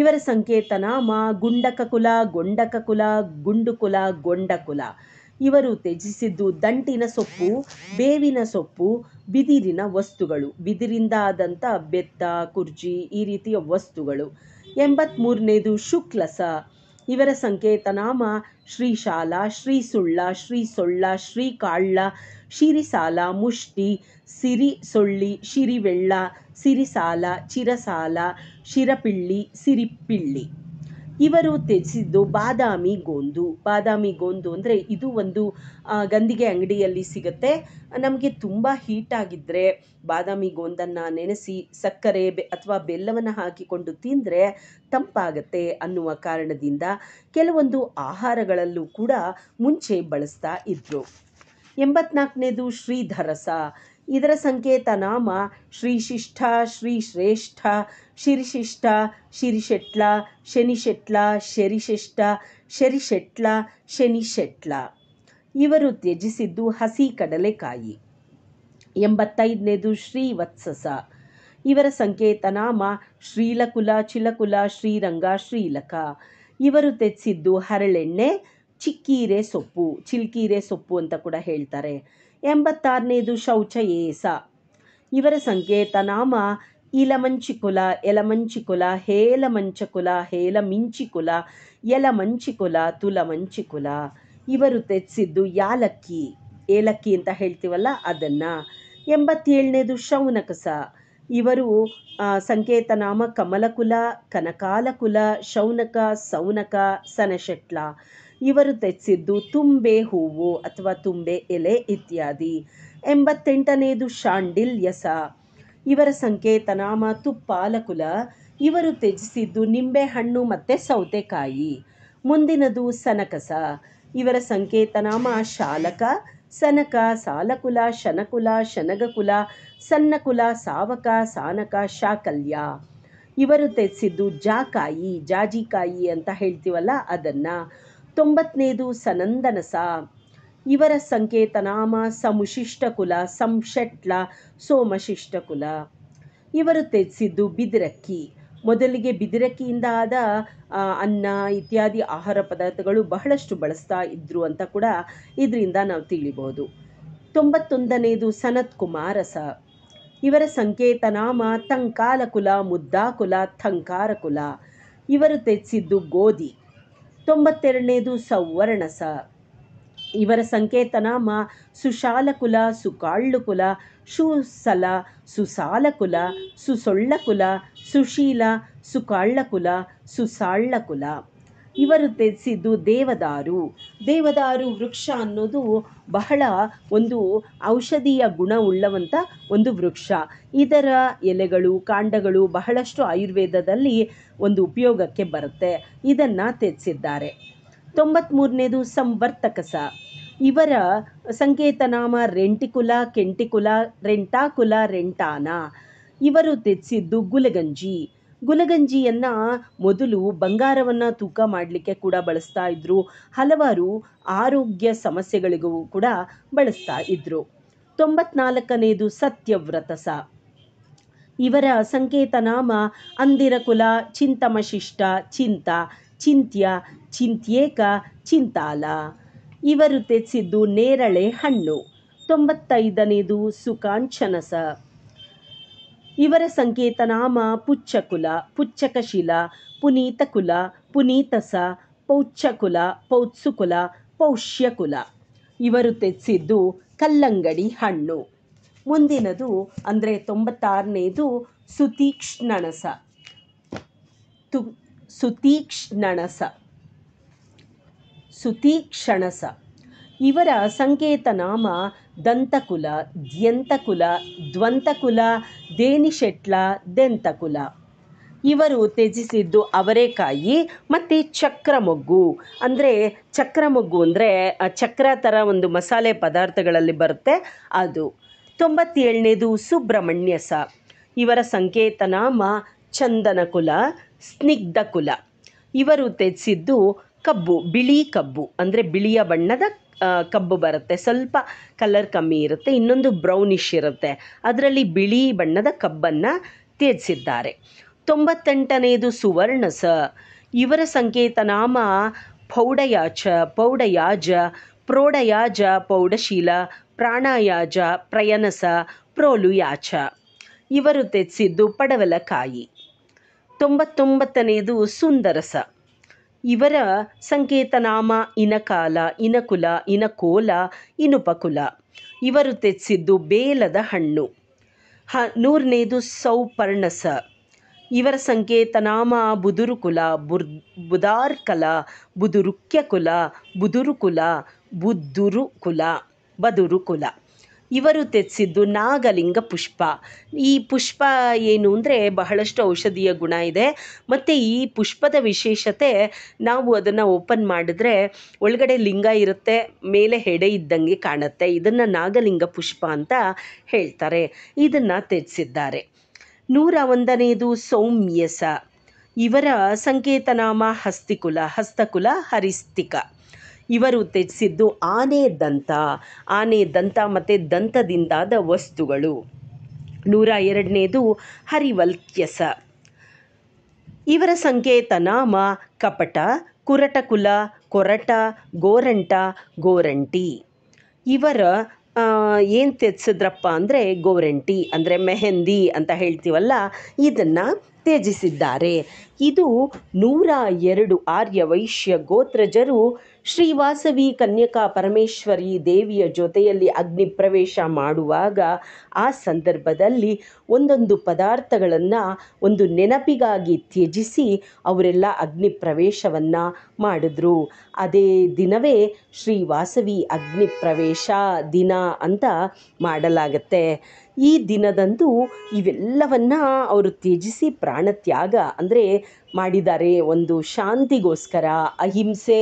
ಇವರ ಸಂಕೇತ ನಾಮ ಗುಂಡಕ ಕುಲ ಗೊಂಡಕ ಕುಲ ಗುಂಡುಕುಲ ಗೊಂಡಕುಲ ಇವರು ತ್ಯಜಿಸಿದ್ದು ದಂಟಿನ ಸೊಪ್ಪು ಬೇವಿನ ಸೊಪ್ಪು ಬಿದಿರಿನ ವಸ್ತುಗಳು ಬಿದಿರಿಂದ ಆದಂಥ ಬೆತ್ತ ಕುರ್ಜಿ ಈ ರೀತಿಯ ವಸ್ತುಗಳು ಎಂಬತ್ತ್ಮೂರನೇದು ಶುಕ್ಲಸ ಇವರ ಸಂಕೇತನಾಮ ಶ್ರೀಶಾಲ ಶ್ರೀಸುಳ್ಳ ಶ್ರೀಸೊಳ್ಳ ಶ್ರೀಕಾಳ್ಳ ಶಿರಿಸಾಲ ಮುಷ್ಟಿ ಸಿರಿ ಸೊಳ್ಳಿ ಶಿರಿವೆಳ್ಳ ಸಿರಿಸಾಲ ಚಿರಸಾಲ ಶಿರಪಿಳ್ಳಿ ಸಿರಿಪಿಳ್ಳಿ ಇವರು ತ್ಯಜಿಸಿದ್ದು ಬಾದಾಮಿ ಗೋಂದು ಬಾದಾಮಿ ಗೋಂದು ಅಂದರೆ ಇದು ಒಂದು ಗಂದಿಗೆ ಅಂಗಡಿಯಲ್ಲಿ ಸಿಗುತ್ತೆ ನಮಗೆ ತುಂಬ ಹೀಟಾಗಿದ್ದರೆ ಬಾದಾಮಿ ಗೋಂದನ್ನು ನೆನೆಸಿ ಸಕ್ಕರೆ ಬೆ ಅಥವಾ ಬೆಲ್ಲವನ್ನು ಹಾಕಿಕೊಂಡು ತಿಂದರೆ ತಂಪಾಗತ್ತೆ ಅನ್ನುವ ಕಾರಣದಿಂದ ಕೆಲವೊಂದು ಆಹಾರಗಳಲ್ಲೂ ಕೂಡ ಮುಂಚೆ ಬಳಸ್ತಾ ಇದ್ದರು ಎಂಬತ್ನಾಲ್ಕನೇದು ಶ್ರೀಧರಸ ಇದರ ಸಂಕೇತ ನಾಮ ಶ್ರೀ ಶ್ರೀಶ್ರೇಷ್ಠ ಶಿರಿಶಿಷ್ಠ ಶಿರಿಶೆಟ್ಲ ಶನಿಶೆಟ್ಲ ಶರಿಶಿಷ್ಠ ಶರಿಶೆಟ್ಲ ಶನಿಶೆಟ್ಲ ಇವರು ತ್ಯಜಿಸಿದ್ದು ಹಸಿ ಕಡಲೆಕಾಯಿ ಎಂಬತ್ತೈದನೇದು ಶ್ರೀವತ್ಸಸ ಇವರ ಸಂಕೇತ ನಾಮ ಶ್ರೀಲಕುಲ ಚಿಲಕುಲ ಶ್ರೀರಂಗ ಶ್ರೀಲಕ ಇವರು ತ್ಯಜಿಸಿದ್ದು ಹರಳೆಣ್ಣೆ ಚಿಕ್ಕೀರೆ ಸೊಪ್ಪು ಚಿಲ್ಕೀರೆ ಸೊಪ್ಪು ಅಂತ ಕೂಡ ಹೇಳ್ತಾರೆ ಎಂಬತ್ತಾರನೇದು ಶೌಚ ಇವರ ಸಂಕೇತ ನಾಮ ಇಲಮಂಚಿಕುಲ ಎಲಮಂಚಿಕುಲ ಹೇಲಮಂಚಕುಲ ಹೇಲಮಿಂಚಿಕುಲ ಎಲಮಂಚಿಕುಲ ತುಲಮಂಚಿಕುಲ ಇವರು ತೆಚ್ಚಿದ್ದು ಯಾಲಕ್ಕಿ ಏಲಕ್ಕಿ ಅಂತ ಹೇಳ್ತೀವಲ್ಲ ಅದನ್ನು ಎಂಬತ್ತೇಳನೇದು ಶೌನಕಸ ಇವರು ಸಂಕೇತನಾಮ ಕಮಲಕುಲ ಕನಕಾಲಕುಲ ಶೌನಕ ಸೌನಕ ಸನಶೆಟ್ಲ ಇವರು ತೆಚ್ಚಿದ್ದು ತುಂಬೆ ಹೂವು ಅಥವಾ ತುಂಬೆ ಎಲೆ ಇತ್ಯಾದಿ ಎಂಬತ್ತೆಂಟನೆಯದು ಶಾಂಡಿಲ್ಯಸ ಇವರ ಸಂಕೇತ ನಾಮ ತುಪ್ಪಾಲಕುಲ ಇವರು ತ್ಯಜಿಸಿದ್ದು ಹಣ್ಣು ಮತ್ತು ಸೌತೆಕಾಯಿ ಮುಂದಿನದು ಸನಕಸ ಇವರ ಸಂಕೇತನಾಮ ಶಾಲಕ ಸನಕ ಸಾಲಕುಲ ಶನಕುಲ ಶನಗಕುಲ ಸನ್ನಕುಲ ಸಾವಕ ಸಾನಕ ಶಾಕಲ್ಯ ಇವರು ತೆಚ್ಚಿದ್ದು ಜಾಕಾಯಿ ಜಾಜಿಕಾಯಿ ಅಂತ ಹೇಳ್ತೀವಲ್ಲ ಅದನ್ನು ತೊಂಬತ್ತನೇದು ಸನಂದನಸ ಇವರ ಸಂಕೇತ ನಾಮ ಸಮುಶಿಷ್ಟಕುಲ ಸಂಶೆಟ್ಲ ಕುಲ ಇವರು ತ್ಯಜಿಸಿದ್ದು ಬಿದಿರಕ್ಕಿ ಮೊದಲಿಗೆ ಬಿದಿರಕ್ಕಿಯಿಂದ ಆದ ಅನ್ನ ಇತ್ಯಾದಿ ಆಹಾರ ಪದಾರ್ಥಗಳು ಬಹಳಷ್ಟು ಬಳಸ್ತಾ ಇದ್ರು ಅಂತ ಕೂಡ ಇದರಿಂದ ನಾವು ತಿಳಿಬೋದು ತೊಂಬತ್ತೊಂದನೇದು ಸನತ್ ಕುಮಾರಸ ಇವರ ಸಂಕೇತ ನಾಮ ತಂಕಾಲಕುಲ ಮುದ್ದಾಕುಲ ಥಂಕಾರಕುಲ ಇವರು ತ್ಯಜಿಸಿದ್ದು ಗೋಧಿ ತೊಂಬತ್ತೆರಡನೇದು ಸವರ್ಣಸ ಇವರ ಸಂಕೇತನಾಮ ಸುಶಾಲಕುಲ ಸುಕಾಳ್ಳುಕುಲ ಶುಸಲ ಸುಸಾಲಕುಲ ಸುಸೊಳ್ಳಕುಲ ಸುಶೀಲ ಸುಕಾಳ್ಳಕುಲ ಸುಸಾಳ್ಳಕುಲ ಇವರು ತೆಗೆಸಿದ್ದು ದೇವದಾರು ದೇವದಾರು ವೃಕ್ಷ ಅನ್ನೋದು ಬಹಳ ಒಂದು ಔಷಧೀಯ ಗುಣ ಉಳ್ಳವಂಥ ಒಂದು ವೃಕ್ಷ ಇದರ ಎಲೆಗಳು ಕಾಂಡಗಳು ಬಹಳಷ್ಟು ಆಯುರ್ವೇದದಲ್ಲಿ ಒಂದು ಉಪಯೋಗಕ್ಕೆ ಬರುತ್ತೆ ಇದನ್ನು ತೆಗೆಸಿದ್ದಾರೆ ತೊಂಬತ್ತ್ಮೂರನೇದು ಸಂವರ್ತಕಸ ಇವರ ಸಂಕೇತನಾಮ ರೆಂಟಿಕುಲ ಕೆಂಟಿಕುಲ ರೆಂಟಾಕುಲ ರೆಂಟಾನ ಇವರು ತೆಚ್ಚಿದ್ದು ಗುಲಗಂಜಿ ಗುಲಗಂಜಿಯನ್ನು ಮೊದಲು ಬಂಗಾರವನ್ನು ತೂಕ ಮಾಡಲಿಕ್ಕೆ ಕೂಡ ಬಳಸ್ತಾ ಇದ್ದರು ಹಲವಾರು ಆರೋಗ್ಯ ಸಮಸ್ಯೆಗಳಿಗೂ ಕೂಡ ಬಳಸ್ತಾ ಇದ್ದರು ತೊಂಬತ್ನಾಲ್ಕನೆಯದು ಸತ್ಯವ್ರತಸ ಇವರ ಸಂಕೇತ ನಾಮ ಅಂದಿರ ಕುಲ ಚಿಂತಮಶಿಷ್ಟ ಚಿಂತ ಚಿಂತ್ಯ ಚಿಂತ್ಯೇಕ ಚಿಂತಾಲ ಇವರು ತೆಚ್ಚಿದ್ದು ನೇರಳೆ ಹಣ್ಣು ತೊಂಬತ್ತೈದನೇದು ಸುಕಾಂಚನಸ ಇವರ ಸಂಕೇತನಾಮ ಪುಚ್ಚಕುಲ ಪುಚ್ಚಕಶಿಲ ಪುನೀತಕುಲ ಪುನೀತಸ ಪೌಚ್ಚಕುಲ ಪೌತ್ಸುಕುಲ ಪೌಷ್ಯಕುಲ ಇವರು ತೆಚ್ಚಿದ್ದು ಕಲ್ಲಂಗಡಿ ಹಣ್ಣು ಮುಂದಿನದು ಅಂದರೆ ತೊಂಬತ್ತಾರನೇದು ಸುತೀಕ್ಷ್ಣಣಸ ತು ಸುತೀಕ್ಷ್ಣಣಸ ಸುತೀಕ್ಷಣಸ ಇವರ ಸಂಕೇತನಾಮ ದಂತಕುಲ ದ್ಯಂತಕುಲ ದ್ವಂತಕುಲ ದೇನಿಶೆಟ್ಲ ದೆಂತಕುಲ ಇವರು ತ್ಯಜಿಸಿದ್ದು ಅವರೇಕಾಯಿ ಮತ್ತು ಚಕ್ರಮೊಗ್ಗು ಅಂದರೆ ಚಕ್ರಮೊಗ್ಗು ಅಂದರೆ ಚಕ್ರ ಥರ ಒಂದು ಮಸಾಲೆ ಪದಾರ್ಥಗಳಲ್ಲಿ ಬರುತ್ತೆ ಅದು ತೊಂಬತ್ತೇಳನೇದು ಸುಬ್ರಹ್ಮಣ್ಯಸ ಇವರ ಇವರ ಸಂಕೇತನಾಮ ಚಂದನಕುಲ ಸ್ನಿಗ್ಧಕುಲ ಇವರು ತ್ಯಜಿಸಿದ್ದು ಕಬ್ಬು ಬಿಳಿ ಕಬ್ಬು ಅಂದರೆ ಬಿಳಿಯ ಬಣ್ಣದ ಕಬ್ಬು ಬರುತ್ತೆ ಸ್ವಲ್ಪ ಕಲರ್ ಕಮ್ಮಿ ಇರುತ್ತೆ ಇನ್ನೊಂದು ಬ್ರೌನಿಶ್ ಇರುತ್ತೆ ಅದರಲ್ಲಿ ಬಿಳಿ ಬಣ್ಣದ ಕಬ್ಬನ್ನು ತ್ಯಜಿಸಿದ್ದಾರೆ ತೊಂಬತ್ತೆಂಟನೆಯದು ಸುವರ್ಣ ಸ ಇವರ ನಾಮ ಪೌಡಯಾಚ ಪೌಡಯಾಜ ಪ್ರೌಢಯಾಜ ಪೌಢಶೀಲ ಪ್ರಾಣಾಯಾಜ ಪ್ರಯನಸ ಪ್ರೋಲುಯಾಚ ಇವರು ತೆಚ್ಚಿದ್ದು ಪಡವಲಕಾಯಿ ತೊಂಬತ್ತೊಂಬತ್ತನೆಯದು ಸುಂದರಸ ಇವರ ಸಂಕೇತನಾಮ ಇನಕಾಲ ಇನಕುಲ ಇನಕೋಲ ಇನುಪಕುಲ ಇವರು ತೆಚ್ಚಿದ್ದು ಬೇಲದ ಹಣ್ಣು ಹ ನೂರನೇದು ಸೌಪರ್ಣಸ ಇವರ ಸಂಕೇತನಾಮ ಬುದುರುಕುಲ ಬುರ್ ಬುದಾರ್ಕಲ ಬುದುರುಕ್ಯಕುಲ ಬುದುರುಕುಲ ಬುದ್ದುರುಕುಲ ಬದುರುಕುಲ ಇವರು ತೆಚ್ಚಿದ್ದು ನಾಗಲಿಂಗ ಪುಷ್ಪ ಈ ಪುಷ್ಪ ಏನು ಅಂದರೆ ಬಹಳಷ್ಟು ಔಷಧೀಯ ಗುಣ ಇದೆ ಮತ್ತು ಈ ಪುಷ್ಪದ ವಿಶೇಷತೆ ನಾವು ಅದನ್ನು ಓಪನ್ ಮಾಡಿದ್ರೆ ಒಳಗಡೆ ಲಿಂಗ ಇರುತ್ತೆ ಮೇಲೆ ಹೆಡೆ ಇದ್ದಂಗೆ ಕಾಣುತ್ತೆ ಇದನ್ನು ನಾಗಲಿಂಗ ಪುಷ್ಪ ಅಂತ ಹೇಳ್ತಾರೆ ಇದನ್ನು ತ್ಯಜಿಸಿದ್ದಾರೆ ನೂರ ಒಂದನೆಯದು ಸೌಮ್ಯಸ ಇವರ ಸಂಕೇತನಾಮ ಹಸ್ತಿಕುಲ ಹಸ್ತಕುಲ ಹರಿಸ್ತಿಕ ಇವರು ತ್ಯಜಿಸಿದ್ದು ಆನೆ ದಂತ ಆನೆ ದಂತ ಮತ್ತು ದಂತದಿಂದಾದ ವಸ್ತುಗಳು ನೂರ ಎರಡನೇದು ಹರಿವಲ್ಕ್ಯಸ ಇವರ ಸಂಕೇತ ನಾಮ ಕಪಟ ಕುರಟಕುಲ ಕೊರಟ ಗೋರಂಟ ಗೋರಂಟಿ ಇವರ ಏನು ತ್ಯಜಿಸಿದ್ರಪ್ಪ ಅಂದರೆ ಗೋರಂಟಿ ಅಂದರೆ ಮೆಹಂದಿ ಅಂತ ಹೇಳ್ತೀವಲ್ಲ ಇದನ್ನು ತ್ಯಜಿಸಿದ್ದಾರೆ ಇದು ನೂರ ಎರಡು ಆರ್ಯ ವೈಶ್ಯ ಗೋತ್ರಜರು ಶ್ರೀವಾಸವಿ ಕನ್ಯಕಾ ಪರಮೇಶ್ವರಿ ದೇವಿಯ ಜೊತೆಯಲ್ಲಿ ಅಗ್ನಿ ಪ್ರವೇಶ ಮಾಡುವಾಗ ಆ ಸಂದರ್ಭದಲ್ಲಿ ಒಂದೊಂದು ಪದಾರ್ಥಗಳನ್ನು ಒಂದು ನೆನಪಿಗಾಗಿ ತ್ಯಜಿಸಿ ಅವರೆಲ್ಲ ಅಗ್ನಿ ಪ್ರವೇಶವನ್ನು ಮಾಡಿದ್ರು ಅದೇ ದಿನವೇ ಶ್ರೀವಾಸವಿ ಅಗ್ನಿ ಪ್ರವೇಶ ದಿನ ಅಂತ ಮಾಡಲಾಗತ್ತೆ ಈ ದಿನದಂದು ಇವೆಲ್ಲವನ್ನು ಅವರು ತ್ಯಜಿಸಿ ಪ್ರಾಣತ್ಯಾಗ ಅಂದರೆ ಮಾಡಿದ್ದಾರೆ ಒಂದು ಶಾಂತಿಗೋಸ್ಕರ ಅಹಿಂಸೆ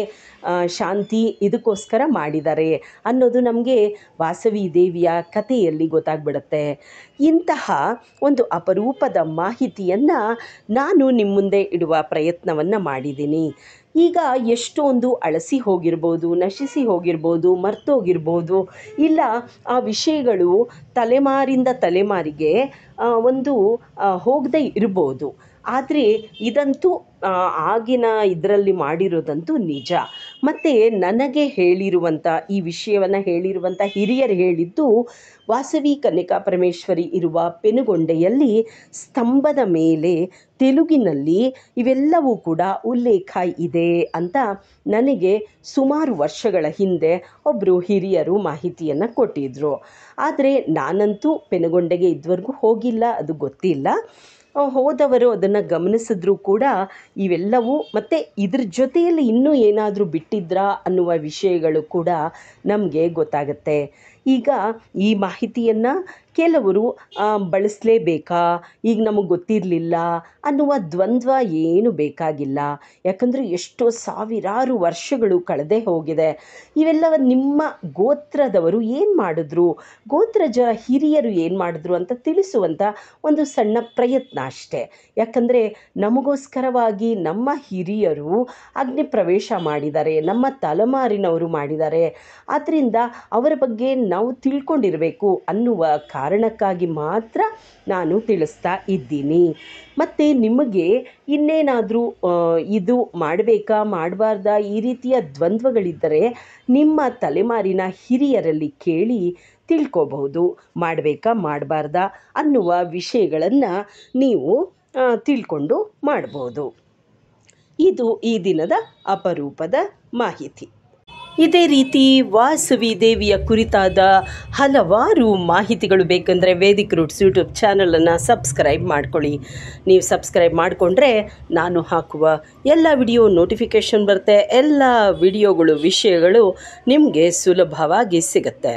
ಶಾಂತಿ ಇದಕ್ಕೋಸ್ಕರ ಮಾಡಿದ್ದಾರೆ ಅನ್ನೋದು ನಮಗೆ ವಾಸವಿ ದೇವಿಯ ಕಥೆಯಲ್ಲಿ ಗೊತ್ತಾಗ್ಬಿಡುತ್ತೆ ಇಂತಹ ಒಂದು ಅಪರೂಪದ ಮಾಹಿತಿಯನ್ನು ನಾನು ನಿಮ್ಮ ಮುಂದೆ ಇಡುವ ಪ್ರಯತ್ನವನ್ನು ಮಾಡಿದ್ದೀನಿ ಈಗ ಎಷ್ಟೊಂದು ಅಳಸಿ ಹೋಗಿರ್ಬೋದು ನಶಿಸಿ ಹೋಗಿರ್ಬೋದು ಮರ್ತೋಗಿರ್ಬೋದು ಇಲ್ಲ ಆ ವಿಷಯಗಳು ತಲೆಮಾರಿಂದ ತಲೆಮಾರಿಗೆ ಒಂದು ಹೋಗದೆ ಇರ್ಬೋದು ಆದರೆ ಇದಂತೂ ಆಗಿನ ಇದರಲ್ಲಿ ಮಾಡಿರೋದಂತೂ ನಿಜ ಮತ್ತು ನನಗೆ ಹೇಳಿರುವಂಥ ಈ ವಿಷಯವನ್ನು ಹೇಳಿರುವಂಥ ಹಿರಿಯರು ಹೇಳಿದ್ದು ವಾಸವಿ ಕನಿಕಾ ಪರಮೇಶ್ವರಿ ಇರುವ ಪೆನುಗೊಂಡೆಯಲ್ಲಿ ಸ್ತಂಭದ ಮೇಲೆ ತೆಲುಗಿನಲ್ಲಿ ಇವೆಲ್ಲವೂ ಕೂಡ ಉಲ್ಲೇಖ ಇದೆ ಅಂತ ನನಗೆ ಸುಮಾರು ವರ್ಷಗಳ ಹಿಂದೆ ಒಬ್ಬರು ಹಿರಿಯರು ಮಾಹಿತಿಯನ್ನು ಕೊಟ್ಟಿದ್ದರು ಆದರೆ ನಾನಂತೂ ಪೆನುಗೊಂಡೆಗೆ ಇದುವರೆಗೂ ಹೋಗಿಲ್ಲ ಅದು ಗೊತ್ತಿಲ್ಲ ಹೋದವರು ಅದನ್ನು ಗಮನಿಸಿದ್ರೂ ಕೂಡ ಇವೆಲ್ಲವೂ ಮತ್ತು ಇದ್ರ ಜೊತೆಯಲ್ಲಿ ಇನ್ನೂ ಏನಾದರೂ ಬಿಟ್ಟಿದ್ರಾ ಅನ್ನುವ ವಿಷಯಗಳು ಕೂಡ ನಮಗೆ ಗೊತ್ತಾಗುತ್ತೆ ಈಗ ಈ ಮಾಹಿತಿಯನ್ನು ಕೆಲವರು ಬಳಸಲೇಬೇಕಾ ಈಗ ನಮಗೆ ಗೊತ್ತಿರಲಿಲ್ಲ ಅನ್ನುವ ದ್ವಂದ್ವ ಏನು ಬೇಕಾಗಿಲ್ಲ ಯಾಕಂದರೆ ಎಷ್ಟೋ ಸಾವಿರಾರು ವರ್ಷಗಳು ಕಳೆದೇ ಹೋಗಿದೆ ಇವೆಲ್ಲ ನಿಮ್ಮ ಗೋತ್ರದವರು ಏನು ಮಾಡಿದ್ರು ಗೋತ್ರಜ ಹಿರಿಯರು ಏನು ಮಾಡಿದ್ರು ಅಂತ ತಿಳಿಸುವಂಥ ಒಂದು ಸಣ್ಣ ಪ್ರಯತ್ನ ಅಷ್ಟೇ ಯಾಕಂದರೆ ನಮಗೋಸ್ಕರವಾಗಿ ನಮ್ಮ ಹಿರಿಯರು ಅಗ್ನಿ ಪ್ರವೇಶ ಮಾಡಿದ್ದಾರೆ ನಮ್ಮ ತಲೆಮಾರಿನವರು ಮಾಡಿದ್ದಾರೆ ಆದ್ದರಿಂದ ಅವರ ಬಗ್ಗೆ ನಮ್ಮ ನಾವು ತಿಳ್ಕೊಂಡಿರಬೇಕು ಅನ್ನುವ ಕಾರಣಕ್ಕಾಗಿ ಮಾತ್ರ ನಾನು ತಿಳಿಸ್ತಾ ಇದ್ದೀನಿ ಮತ್ತು ನಿಮಗೆ ಇನ್ನೇನಾದರೂ ಇದು ಮಾಡಬೇಕಾ ಮಾಡಬಾರ್ದ ಈ ರೀತಿಯ ದ್ವಂದ್ವಗಳಿದ್ದರೆ ನಿಮ್ಮ ತಲೆಮಾರಿನ ಹಿರಿಯರಲ್ಲಿ ಕೇಳಿ ತಿಳ್ಕೋಬಹುದು ಮಾಡಬೇಕಾ ಮಾಡಬಾರ್ದ ಅನ್ನುವ ವಿಷಯಗಳನ್ನು ನೀವು ತಿಳ್ಕೊಂಡು ಮಾಡ್ಬೋದು ಇದು ಈ ದಿನದ ಅಪರೂಪದ ಮಾಹಿತಿ ಇದೇ ರೀತಿ ವಾಸವಿ ದೇವಿಯ ಕುರಿತಾದ ಹಲವಾರು ಮಾಹಿತಿಗಳು ಬೇಕಂದರೆ ವೇದಿಕ್ ರೂಟ್ಸ್ ಯೂಟ್ಯೂಬ್ ಚಾನಲನ್ನು ಸಬ್ಸ್ಕ್ರೈಬ್ ಮಾಡ್ಕೊಳ್ಳಿ ನೀವು ಸಬ್ಸ್ಕ್ರೈಬ್ ಮಾಡಿಕೊಂಡ್ರೆ ನಾನು ಹಾಕುವ ಎಲ್ಲ ವಿಡಿಯೋ ನೋಟಿಫಿಕೇಷನ್ ಬರುತ್ತೆ ಎಲ್ಲ ವಿಡಿಯೋಗಳು ವಿಷಯಗಳು ನಿಮಗೆ ಸುಲಭವಾಗಿ ಸಿಗುತ್ತೆ